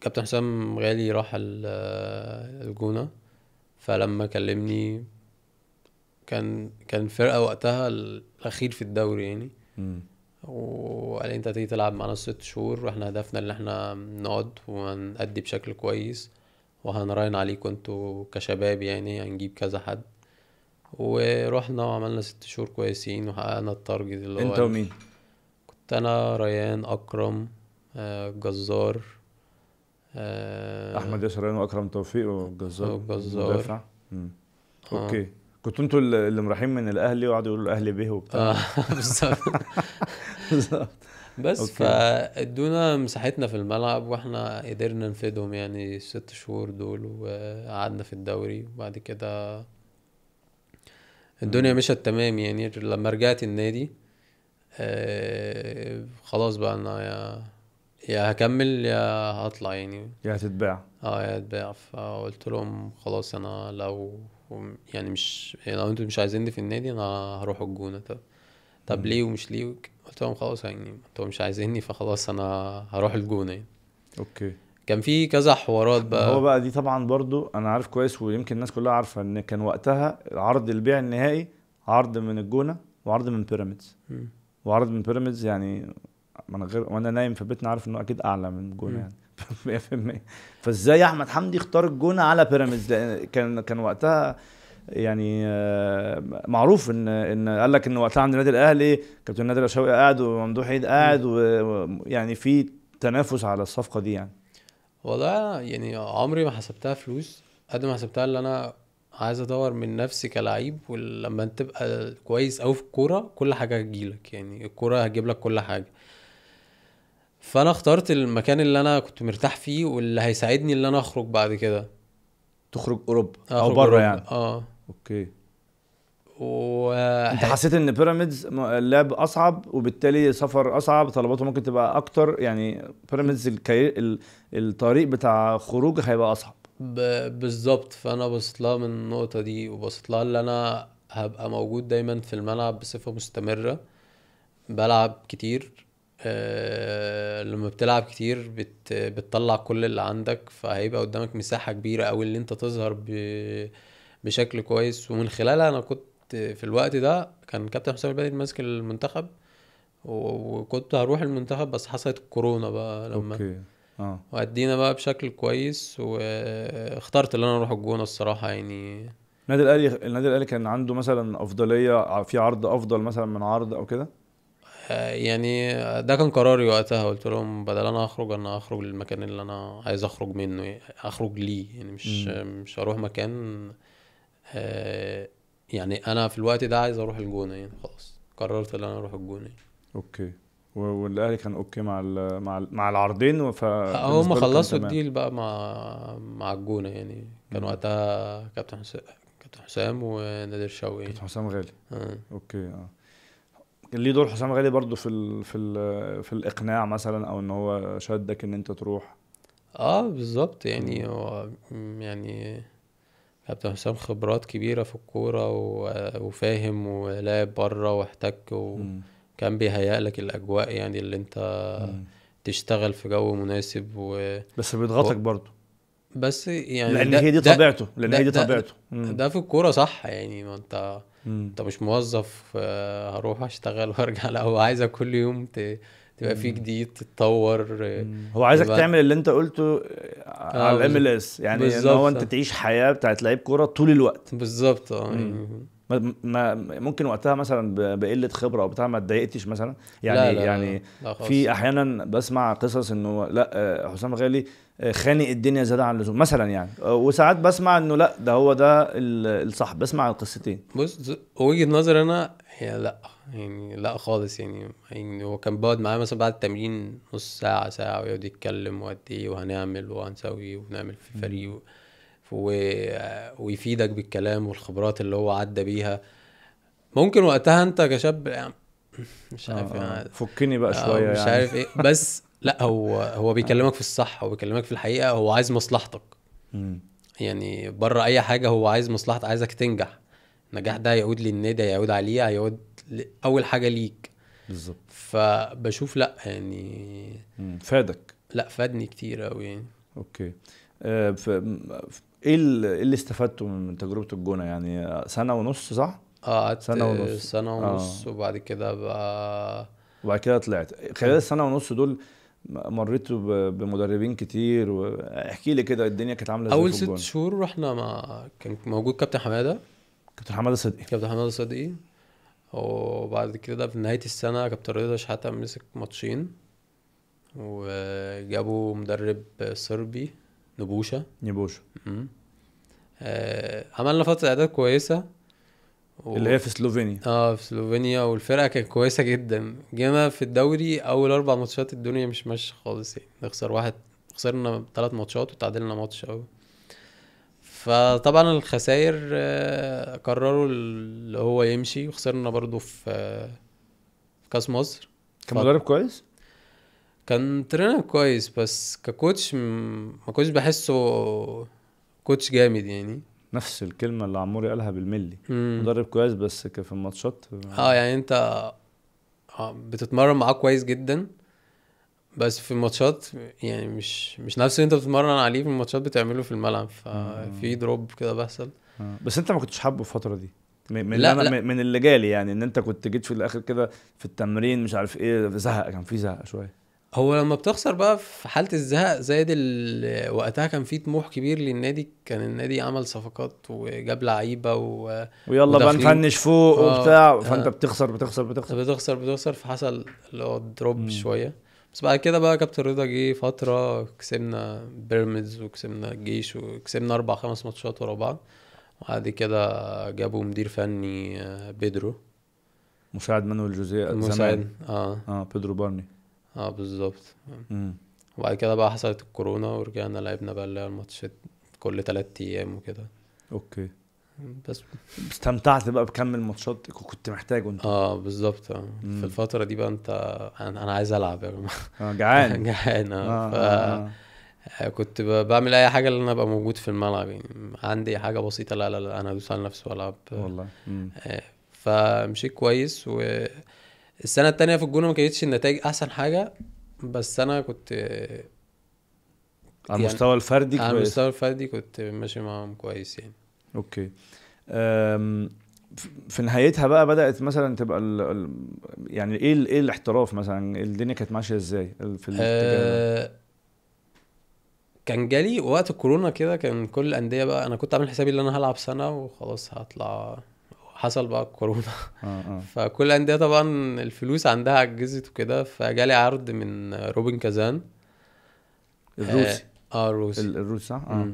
كابتن حسام غالي راح الجونه فلما كلمني كان كان فرقه وقتها الاخير في الدوري يعني وقال انت هتيجي تلعب معانا ست شهور واحنا هدفنا ان احنا نقعد ونأدي بشكل كويس وهنراهن عليكم انتوا كشباب يعني هنجيب كذا حد ورحنا وعملنا ست شهور كويسين وحققنا التارجت اللي هو انت ومين؟ كنت انا ريان اكرم آه، جزار آه، احمد ياسر ريان واكرم توفيق وجزار وجزار مدافع آه. اوكي كنتوا انتوا اللي مرحين من الاهلي وقعدوا يقولوا الاهلي به وبتاع اه بالظبط بالظبط بس أوكي. فادونا مساحتنا في الملعب واحنا قدرنا نفيدهم يعني الست شهور دول وقعدنا في الدوري وبعد كده الدنيا مشت تمام يعني لما رجعت النادي آه، خلاص بقى انا يا يا هكمل يا هطلع يعني يا هتتباع اه يا هتباع فقلت لهم خلاص انا لو يعني مش لو انتوا مش عايزيني في النادي انا هروح الجونه طب طب ليه ومش ليه قلت لهم خلاص يعني انتوا مش عايزيني فخلاص انا هروح الجونه يعني اوكي كان في كذا حوارات بقى هو بقى دي طبعا برضو انا عارف كويس ويمكن الناس كلها عارفه ان كان وقتها عرض البيع النهائي عرض من الجونه وعرض من بيراميدز وعرض من بيراميدز يعني من غير وانا نايم في بيتنا عارف انه اكيد اعلى من الجونه يعني 100% فازاي احمد حمدي اختار الجونه على بيراميدز كان كان وقتها يعني آه، معروف ان ان قال لك ان وقتها عند النادي الاهلي كابتن نادر الشوقي قاعد وممدوح عيد قاعد ويعني في تنافس على الصفقه دي يعني والله يعني عمري ما حسبتها فلوس قد ما حسبتها اللي انا عايز ادور من نفسي كلعيب ولما تبقى كويس قوي في الكوره كل حاجه هتجيلك يعني الكوره هتجيب لك كل حاجه فانا اخترت المكان اللي انا كنت مرتاح فيه واللي هيساعدني ان انا اخرج بعد كده تخرج اوروبا او بره يعني اه اوكي و... انت حسيت ان بيراميدز اللعب اصعب وبالتالي سفر اصعب طلباته ممكن تبقى اكتر يعني بيراميدز الكي... الطريق بتاع خروج هيبقى اصعب ب... بالظبط فانا بصيت لها من النقطه دي وبصيت لها ان انا هبقى موجود دايما في الملعب بصفه مستمره بلعب كتير آه، لما بتلعب كتير بت بتطلع كل اللي عندك فهيبقى قدامك مساحة كبيرة أوي اللي أنت تظهر ب بشكل كويس ومن خلالها أنا كنت في الوقت ده كان كابتن حسام البدري ماسك المنتخب وكنت هروح المنتخب بس حصلت الكورونا بقى لما أوكي. اه وأدينا بقى بشكل كويس واخترت ان انا اروح الجونه الصراحه يعني النادي الاهلي النادي الاهلي كان عنده مثلا افضليه في عرض افضل مثلا من عرض او كده آه، يعني ده كان قراري وقتها قلت لهم بدل انا اخرج انا اخرج للمكان اللي انا عايز اخرج منه يعني اخرج ليه يعني مش م. مش هروح مكان آه، يعني انا في الوقت ده عايز اروح الجونه يعني خلاص قررت ان انا اروح الجونه اوكي والاهلي كان اوكي مع الـ مع الـ مع العرضين ف آه، هم خلصوا الديل بقى مع مع الجونه يعني كان وقتها كابتن حسام كابتن حسام ونادر شوقي كابتن حسام غالي اوكي اه كان ليه دور حسام غالي برضو في الـ في الـ في الاقناع مثلا او ان هو شدك ان انت تروح اه بالظبط يعني هو يعني كابتن حسام خبرات كبيره في الكوره وفاهم ولعب بره واحتك وكان بيهيأ لك الاجواء يعني اللي انت مم. تشتغل في جو مناسب و بس بيضغطك و... برضه بس يعني لان هي دي طبيعته لان هي دي طبيعته ده, ده, ده, ده في الكوره صح يعني ما انت انت مش موظف آه، هروح اشتغل وارجع لا هو عايزك كل يوم ت... تبقى فيه جديد تتطور هو عايزك تبقى... تعمل اللي انت قلته آه، على الام آه، ال اس يعني ان هو انت تعيش حياه بتاعت لعيب كوره طول الوقت بالظبط اه يعني. ما ممكن وقتها مثلا بقله خبره او بتاع ما اتضايقتش مثلا يعني،, يعني لا لا يعني لا في احيانا بسمع قصص انه لا حسام غالي خانق الدنيا زياده عن اللزوم مثلا يعني وساعات بسمع انه لا ده هو ده الصح بسمع القصتين بص وجهه نظري انا هي لا يعني لا خالص يعني يعني هو كان بيقعد معايا مثلا بعد التمرين نص ساعه ساعه ويقعد يتكلم وقد ايه وهنعمل وهنسوي ونعمل في الفريق و... ويفيدك بالكلام والخبرات اللي هو عدى بيها ممكن وقتها انت كشاب يعني مش آه، عارف يعني. آه يعني فكني بقى آه، شويه مش يعني. عارف ايه بس لا هو هو بيكلمك في الصح هو بيكلمك في الحقيقه هو عايز مصلحتك مم. يعني بره اي حاجه هو عايز مصلحتك عايزك تنجح النجاح ده هيعود للنادي هيعود عليه هيعود اول حاجه ليك بالظبط فبشوف لا يعني فادك لا فادني كتير قوي يعني اوكي آه ف... إيه, ايه اللي استفدته من تجربه الجونه يعني سنه ونص صح؟ اه سنه ونص سنه ونص آه. وبعد كده بقى وبعد كده طلعت خلال السنه ونص دول مريت بمدربين كتير واحكي لي كده الدنيا كانت عامله ازاي اول ست شهور رحنا مع كان موجود كابتن حماده كابتن حماده صدقي كابتن حماده صدقي وبعد كده في نهايه السنه كابتن رضا شحاته مسك ماتشين وجابوا مدرب صربي نبوشه نبوشه آه، عملنا فتره اعداد كويسه و... اللي هي في سلوفينيا اه في سلوفينيا والفرقه كانت كويسه جدا جينا في الدوري اول اربع ماتشات الدنيا مش ماشيه خالص يعني نخسر واحد خسرنا ثلاث ماتشات وتعادلنا ماتش قوي فطبعا الخساير آه، قرروا اللي هو يمشي وخسرنا برضو في آه، كاس مصر كان مدرب كويس؟ كان ترينر كويس بس ككوتش ما كنتش بحسه كوتش جامد يعني نفس الكلمه اللي عموري قالها بالملي مدرب كويس بس في الماتشات اه يعني انت آه، بتتمرن معاه كويس جدا بس في الماتشات يعني مش مش نفس اللي انت بتتمرن عليه في الماتشات بتعمله في الملعب ففي دروب كده بيحصل آه، بس انت ما كنتش حابه الفتره دي من لا أنا لا. من اللي جالي يعني ان انت كنت جيت في الاخر كده في التمرين مش عارف ايه زهق كان في زهق شويه هو لما بتخسر بقى في حاله الزهق زي دي وقتها كان في طموح كبير للنادي كان النادي عمل صفقات وجاب لعيبه و... ويلا بقى نفنش فوق ف... آه، وبتاع آه. فانت آه بتخسر بتخسر بتخسر بتخسر بتخسر فحصل اللي هو دروب شويه بس بعد كده بقى كابتن رضا جه فتره كسبنا بيراميدز وكسبنا الجيش وكسبنا اربع خمس ماتشات ورا بعض وبعد كده جابوا مدير فني آه، بيدرو مساعد مانويل جوزيه مساعد اه اه بيدرو بارني اه بالظبط وبعد كده بقى حصلت الكورونا ورجعنا لعبنا بقى اللي هي الماتشات كل تلات ايام وكده اوكي بس استمتعت بقى بكم الماتشات كنت محتاجه انت اه بالظبط آه. في الفتره دي بقى انت انا عايز العب يا جماعه اه جعان جعان آه. آه،, اه, ف... آه. كنت بعمل اي حاجه اللي انا ابقى موجود في الملعب يعني عندي حاجه بسيطه لا لا لا انا ادوس على نفسي والعب والله آه فمشيت كويس و السنه التانية في الجونه ما كانتش النتائج احسن حاجه بس انا كنت على يعني المستوى يعني الفردي كويس على المستوى الفردي كنت ماشي معاهم كويس يعني اوكي في نهايتها بقى بدات مثلا تبقى الـ الـ يعني ايه الـ ايه الاحتراف مثلا الدنيا كانت ماشيه ازاي في أه، الاتجاه كان جالي وقت الكورونا كده كان كل الانديه بقى انا كنت عامل حسابي ان انا هلعب سنه وخلاص هطلع حصل بقى الكورونا آه آه. فكل الانديه طبعا الفلوس عندها عجزت وكده فجالي عرض من روبن كازان الروسي اه, آه، الروسي الروسي صح؟ اه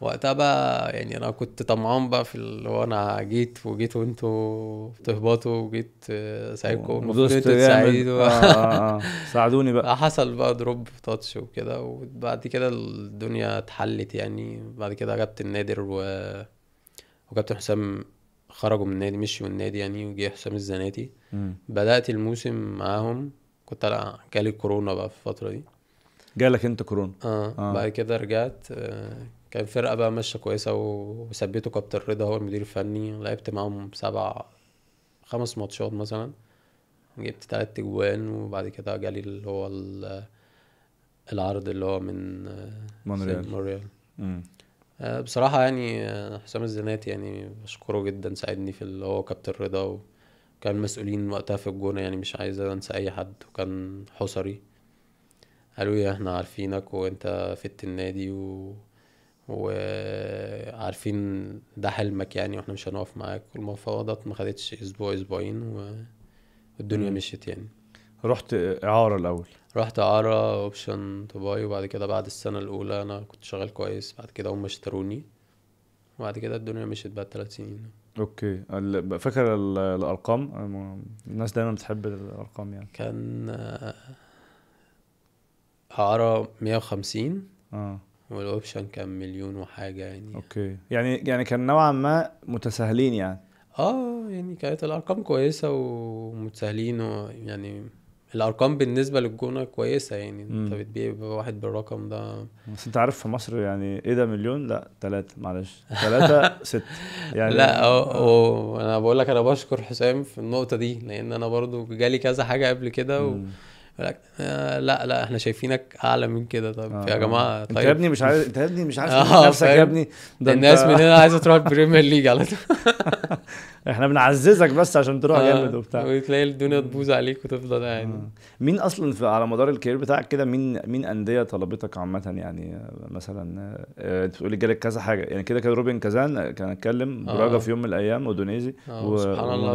وقتها بقى يعني انا كنت طمعان بقى في اللي هو انا جيت وجيت وانتوا بتهبطوا وجيت اساعدكم آه، المفروض انتوا آه آه آه. ساعدوني بقى حصل بقى دروب تاتش وكده وبعد كده الدنيا اتحلت يعني بعد كده جبت النادر و وكابتن حسام خرجوا من النادي مشيوا من النادي يعني وجه حسام الزناتي بدات الموسم معاهم كنت انا جالي كورونا بقى في الفتره دي جالك انت كورونا اه, آه. بعد كده رجعت آه كان فرقه بقى ماشيه كويسه وثبته كابتن رضا هو المدير الفني لعبت معاهم سبع خمس ماتشات مثلا جبت تلات جوان وبعد كده جالي اللي هو العرض اللي هو من آه، مونريال مونريال آه، بصراحة يعني آه، حسام الزنات يعني بشكره جدا ساعدني في اللي هو كابتن رضا وكان مسؤولين وقتها في الجونة يعني مش عايز انسى اي حد وكان حصري قالوا لي احنا عارفينك وانت فت النادي و... وعارفين ده حلمك يعني واحنا مش هنقف معاك والمفاوضات ما خدتش اسبوع اسبوعين والدنيا مشيت يعني رحت اعاره الاول رحت اعاره اوبشن دبي وبعد كده بعد السنه الاولى انا كنت شغال كويس بعد كده هم اشتروني وبعد كده الدنيا مشيت بقى ثلاث سنين اوكي فاكر الارقام الناس دايما بتحب الارقام يعني كان آه، اعاره 150 اه والاوبشن كان مليون وحاجه يعني اوكي يعني يعني كان نوعا ما متساهلين يعني اه يعني كانت الارقام كويسه ومتساهلين ويعني الارقام بالنسبه للجونه كويسه يعني انت بتبيع واحد بالرقم ده بس انت عارف في مصر يعني ايه ده مليون لا ثلاثة معلش ثلاثة ست يعني لا أو أو انا بقول لك انا بشكر حسام في النقطه دي لان انا برضو جالي كذا حاجه قبل كده و... لا لا احنا شايفينك اعلى من كده طب آه. يا جماعه طيب انت يا ابني مش عارف انت آه، يا ابني مش عارف آه نفسك يا ابني ده الناس من هنا عايزه تروح البريمير ليج على طول احنا بنعززك بس عشان تروح آه، جامد وبتاع وتلاقي الدنيا تبوظ عليك وتفضل قاعد آه. مين اصلا في على مدار الكارير بتاعك كده مين مين انديه طلبتك عامه يعني مثلا آه بتقولي جالك كذا حاجه يعني كده كده روبن كازان آه، كان اتكلم آه. براجا في يوم من الايام ودونيزي آه. و... سبحان الله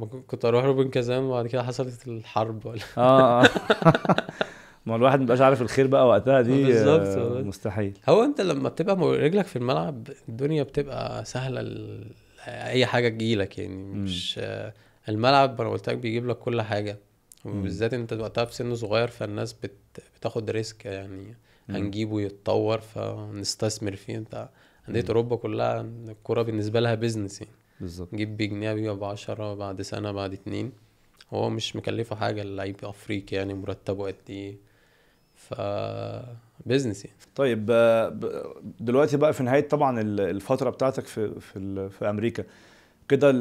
و... كنت اروح روبن كازان وبعد كده حصلت الحرب ولا اه, آه. ما الواحد مبقاش عارف الخير بقى وقتها دي بالظبط آه، مستحيل هو انت لما بتبقى رجلك في الملعب الدنيا بتبقى سهله اي حاجه تجيلك يعني مش الملعب انا قلت لك بيجيب لك كل حاجه وبالذات انت وقتها في سن صغير فالناس بت... بتاخد ريسك يعني هنجيبه يتطور فنستثمر فيه انت انديه اوروبا كلها الكوره بالنسبه لها بيزنس يعني بالظبط جيب بجنيه بيبقى ب 10 بعد سنه بعد اتنين هو مش مكلفه حاجه اللعيب افريقي يعني مرتبه قد ايه ف بزنس يعني طيب آه، دلوقتي بقى في نهايه طبعا الفتره بتاعتك في في, في امريكا كده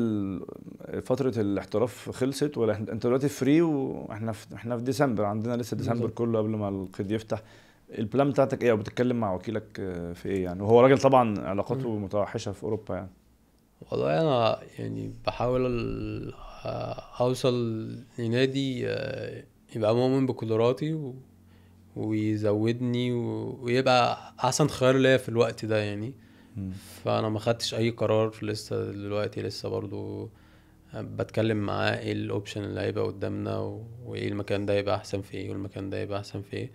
فتره الاحتراف خلصت ولا انت دلوقتي فري واحنا في احنا في ديسمبر عندنا لسه ديسمبر كله قبل ما القيد يفتح البلان بتاعتك ايه او بتتكلم مع وكيلك آه، في ايه يعني وهو راجل طبعا علاقاته متوحشه في اوروبا يعني والله انا يعني بحاول آه، اوصل لنادي يبقى مؤمن بقدراتي و... ويزودني و... ويبقى احسن خيار ليا في الوقت ده يعني م. فانا ما خدتش اي قرار لسه دلوقتي لسه برضو آه، بتكلم معاه ايه الاوبشن اللي هيبقى قدامنا و... وايه المكان ده هيبقى احسن في ايه والمكان ده هيبقى احسن في ايه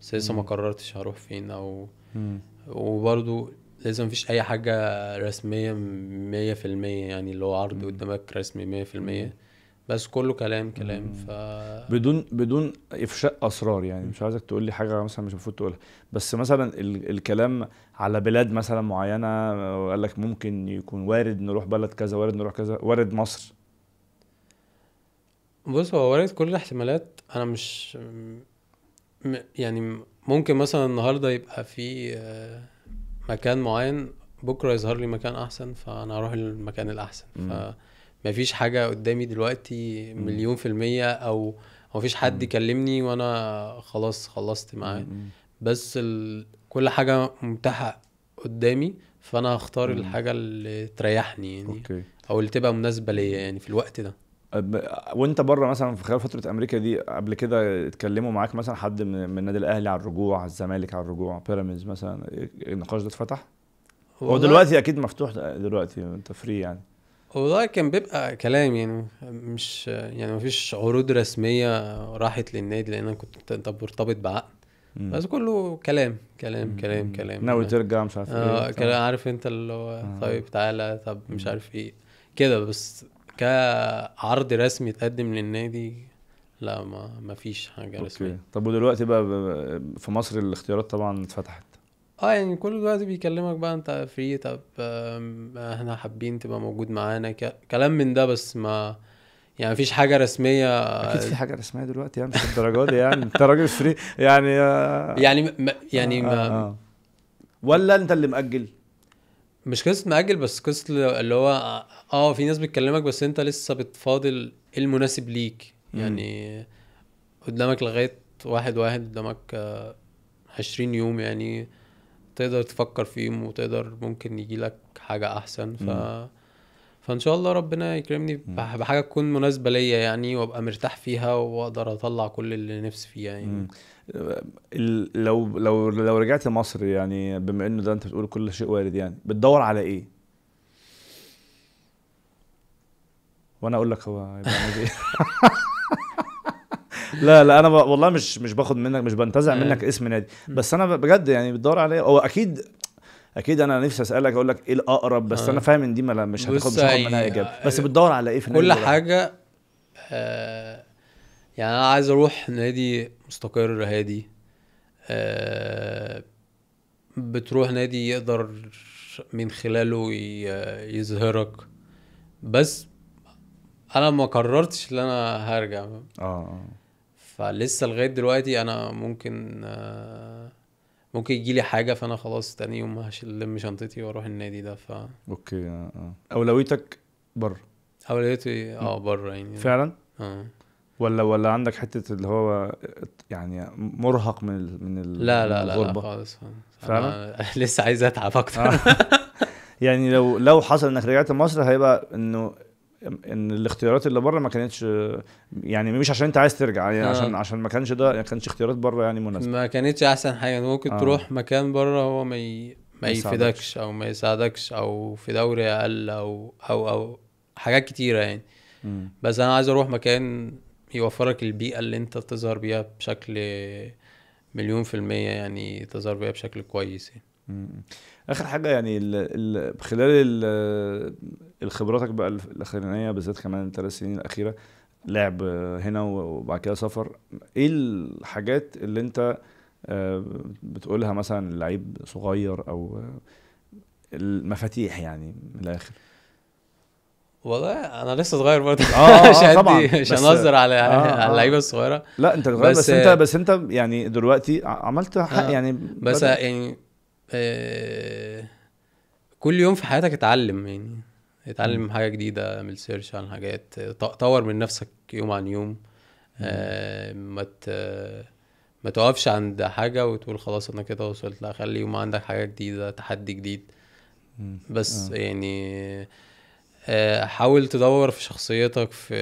بس لسه ما قررتش هروح فين او م. وبرضو لسه فيش اي حاجه رسميه مية في المية يعني اللي هو عرض قدامك رسمي مية في المية بس كله كلام كلام ف بدون بدون افشاء اسرار يعني مش عايزك تقول لي حاجه مثلا مش المفروض تقولها بس مثلا ال... الكلام على بلاد مثلا معينه قال لك ممكن يكون وارد نروح بلد كذا وارد نروح كذا وارد مصر بص هو وارد كل الاحتمالات انا مش م... يعني ممكن مثلا النهارده يبقى في آه، مكان معين بكره يظهر لي مكان احسن فانا هروح المكان الاحسن ف... ما فيش حاجه قدامي دلوقتي مليون في الميه او ما فيش حد يكلمني وانا خلاص خلصت معاه بس ال... كل حاجه متاحه قدامي فانا هختار الحاجه اللي تريحني يعني أوكي. او اللي تبقى مناسبه ليا يعني في الوقت ده وانت بره مثلا في خلال فتره امريكا دي قبل كده اتكلموا معاك مثلا حد من النادي الاهلي على الرجوع على الزمالك على الرجوع بيراميدز مثلا النقاش ده اتفتح هو دلوقتي اكيد مفتوح دلوقتي انت فري يعني والله كان بيبقى كلام يعني مش يعني مفيش عروض رسميه راحت للنادي لان انا كنت طب مرتبط بعقد بس كله كلام كلام مم. كلام كلام ناوي ترجع مش عارف إيه آه ايه كلام عارف انت اللي هو آه. طيب تعالى طب مش عارف ايه كده بس كعرض رسمي تقدم للنادي لا ما ما فيش حاجه رسميه طب ودلوقتي بقى في مصر الاختيارات طبعا اتفتحت اه يعني كل دلوقتي بيكلمك بقى انت فري طب احنا حابين تبقى موجود معانا ك- كلام من ده بس ما يعني مفيش حاجة رسمية اكيد في حاجه رسميه دلوقتي يعني مش الدرجه دي يعني انت راجل فري يعني آه، يعني ما يعني آه، ما آه،, آه. ولا انت اللي مأجل مش قصة مأجل بس قصة اللي هو آه،, اه في ناس بتكلمك بس انت لسه بتفاضل ايه المناسب ليك يعني قدامك لغاية واحد واحد قدامك 20 يوم يعني تقدر تفكر فيهم وتقدر ممكن يجي لك حاجه احسن ف فان شاء الله ربنا يكرمني بحاجه تكون مناسبه ليا يعني وابقى مرتاح فيها واقدر اطلع كل اللي نفسي فيها يعني مم. لو لو لو رجعت مصر يعني بما انه ده انت بتقول كل شيء وارد يعني بتدور على ايه وانا اقول لك هو لا لا انا ب... والله مش مش باخد منك مش بنتزع منك اسم نادي بس انا بجد يعني بتدور عليه هو اكيد اكيد انا نفسي اسالك اقول لك ايه الاقرب بس انا آه. فاهم ان دي ملا مش هتاخد مش هاخد منها اجابه آه، بس بتدور على ايه في كل حاجه آه يعني انا عايز اروح نادي مستقر هادي آه بتروح نادي يقدر من خلاله يظهرك بس انا ما قررتش ان انا هرجع اه, آه. فلسه لغايه دلوقتي انا ممكن آه، ممكن يجي لي حاجه فانا خلاص تاني يوم هشلم شنطتي واروح النادي ده ف اوكي اه, آه. اولويتك بره اولويتي اه بره يعني فعلا اه ولا ولا عندك حته اللي هو يعني مرهق من ال من ال لا لا لا, لا خالص فعلا لسه عايز اتعب اكتر آه. يعني لو لو حصل انك رجعت مصر هيبقى انه ان الاختيارات اللي بره ما كانتش يعني مش عشان انت عايز ترجع يعني آه. عشان عشان ما كانش ده ما كانش اختيارات بره يعني مناسبه ما كانتش احسن حاجه ممكن آه. تروح مكان بره هو ما ي... ما يفيدكش او ما يساعدكش او في دوري اقل او او او حاجات كتيره يعني م. بس انا عايز اروح مكان يوفرك البيئه اللي انت تظهر بيها بشكل مليون في المية يعني تظهر بيها بشكل كويس يعني. اخر حاجه يعني ال ال خلال ال الخبراتك بقى الاخرانيه بالذات كمان الثلاث سنين الاخيره لعب هنا وبعد كده سفر ايه الحاجات اللي انت آه، بتقولها مثلا لعيب صغير او المفاتيح يعني من الاخر والله انا لسه صغير برضه اه, آه،, آه، مش آه طبعا مش هنظر على آه اللعيبه الصغيره لا انت صغير بس, بس انت بس انت يعني دلوقتي عملت حق آه يعني بس يعني آه، كل يوم في حياتك اتعلم يعني اتعلم حاجه جديده اعمل سيرش عن حاجات طور من نفسك يوم عن يوم آه، ما ما توقفش عند حاجه وتقول خلاص انا كده وصلت لا خلي يوم عندك حاجه جديده تحدي جديد بس آه. يعني حاول تدور في شخصيتك في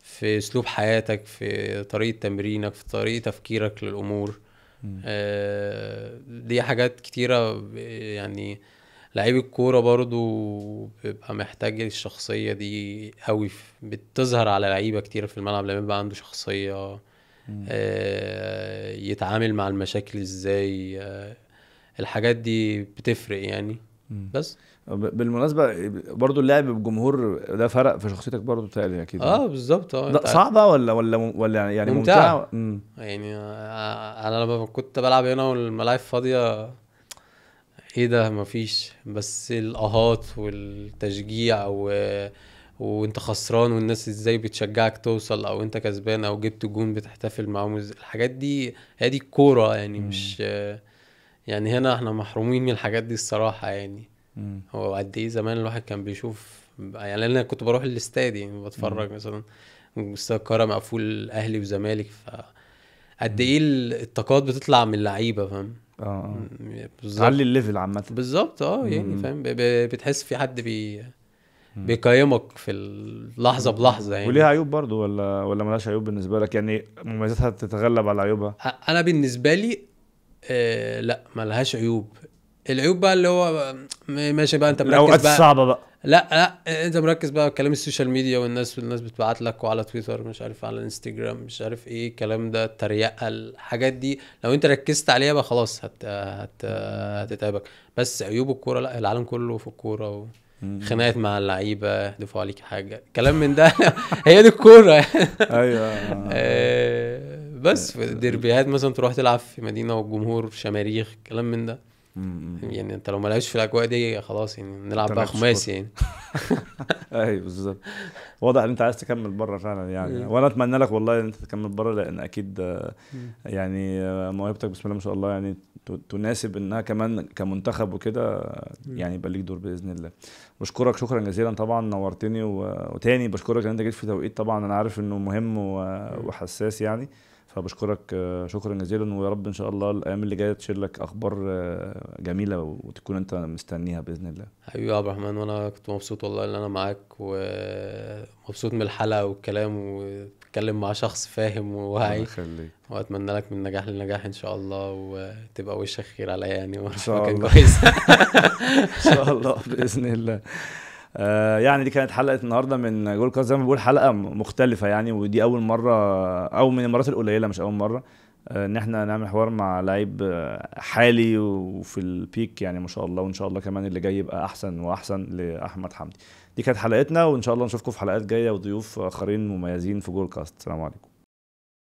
في اسلوب حياتك في طريقه تمرينك في طريقه تفكيرك للامور آه، دي حاجات كتيرة يعني لعيب الكورة برضو بيبقى محتاج الشخصية دي قوي بتظهر على لعيبة كتيرة في الملعب لما يبقى عنده شخصية آه، يتعامل مع المشاكل ازاي آه، الحاجات دي بتفرق يعني مم. بس بالمناسبه برضو اللعب بجمهور ده فرق في شخصيتك برضو بتهيألي اكيد يعني. اه بالظبط اه صعبه ولا ولا ولا يعني ممتعه, ممتعة؟ يعني آه، آه، انا لما كنت بلعب هنا والملاعب فاضيه ايه ده مفيش بس الاهات والتشجيع و... وانت خسران والناس ازاي بتشجعك توصل او انت كسبان او جبت جون بتحتفل معاهم الحاجات دي هي دي الكوره يعني مش آه، يعني هنا احنا محرومين من الحاجات دي الصراحه يعني مم. هو قد ايه زمان الواحد كان بيشوف يعني انا كنت بروح الاستاد يعني بتفرج مثلا مستوى القاهره مقفول اهلي وزمالك ف قد ايه الطاقات بتطلع من اللعيبه فاهم اه, آه. تعلي الليفل عامه بالظبط اه يعني فاهم بتحس في حد بي بيقيمك في اللحظه بلحظه يعني وليها عيوب برضو ولا ولا مالهاش عيوب بالنسبه لك يعني مميزاتها تتغلب على عيوبها انا بالنسبه لي آه لا مالهاش عيوب العيوب بقى اللي هو ماشي بقى انت مركز الاوقات الصعبه بقى لا لا انت مركز بقى كلام السوشيال ميديا والناس والناس بتبعت لك وعلى تويتر مش عارف على انستجرام مش عارف ايه الكلام ده التريقه الحاجات دي لو انت ركزت عليها بقى خلاص هت هت هتتعبك بس عيوب الكوره لا العالم كله في الكوره و... خناقات مع اللعيبه دفعوا عليك حاجه كلام من ده هي دي الكوره ايوه آه، بس آه. في الديربيات مثلا تروح تلعب في مدينه والجمهور شماريخ كلام من ده يعني انت لو ما لعبتش في الاجواء دي خلاص يعني نلعب بقى خماسي يعني ايوه بالظبط واضح ان انت عايز تكمل بره فعلا يعني وانا اتمنى لك والله ان انت تكمل بره لان اكيد آه، يعني آه، موهبتك بسم الله ما شاء الله يعني تناسب انها كمان كمنتخب وكده يعني يبقى ليك دور باذن الله بشكرك شكرا جزيلا طبعا نورتني وتاني بشكرك ان انت جيت في توقيت طبعا انا عارف انه مهم وحساس يعني فبشكرك آه، شكرا جزيلا ويا رب ان شاء الله الايام اللي جايه تشير لك اخبار آه، جميله وتكون انت مستنيها باذن الله حبيبي يا عبد الرحمن وانا كنت مبسوط والله ان انا معاك ومبسوط من الحلقه والكلام وتتكلم مع شخص فاهم وواعي واتمنى لك من نجاح لنجاح ان شاء الله وتبقى وشك خير عليا يعني ان شاء الله كويس ان شاء الله باذن الله آه، يعني دي كانت حلقه النهارده من جول كاست زي ما بقول حلقه مختلفه يعني ودي اول مره او من المرات القليله مش اول مره آه، ان احنا نعمل حوار مع لعيب آه، حالي وفي البيك يعني ما شاء الله وان شاء الله كمان اللي جاي يبقى احسن واحسن لاحمد حمدي دي كانت حلقتنا وان شاء الله نشوفكم في حلقات جايه وضيوف اخرين مميزين في جول كاست السلام عليكم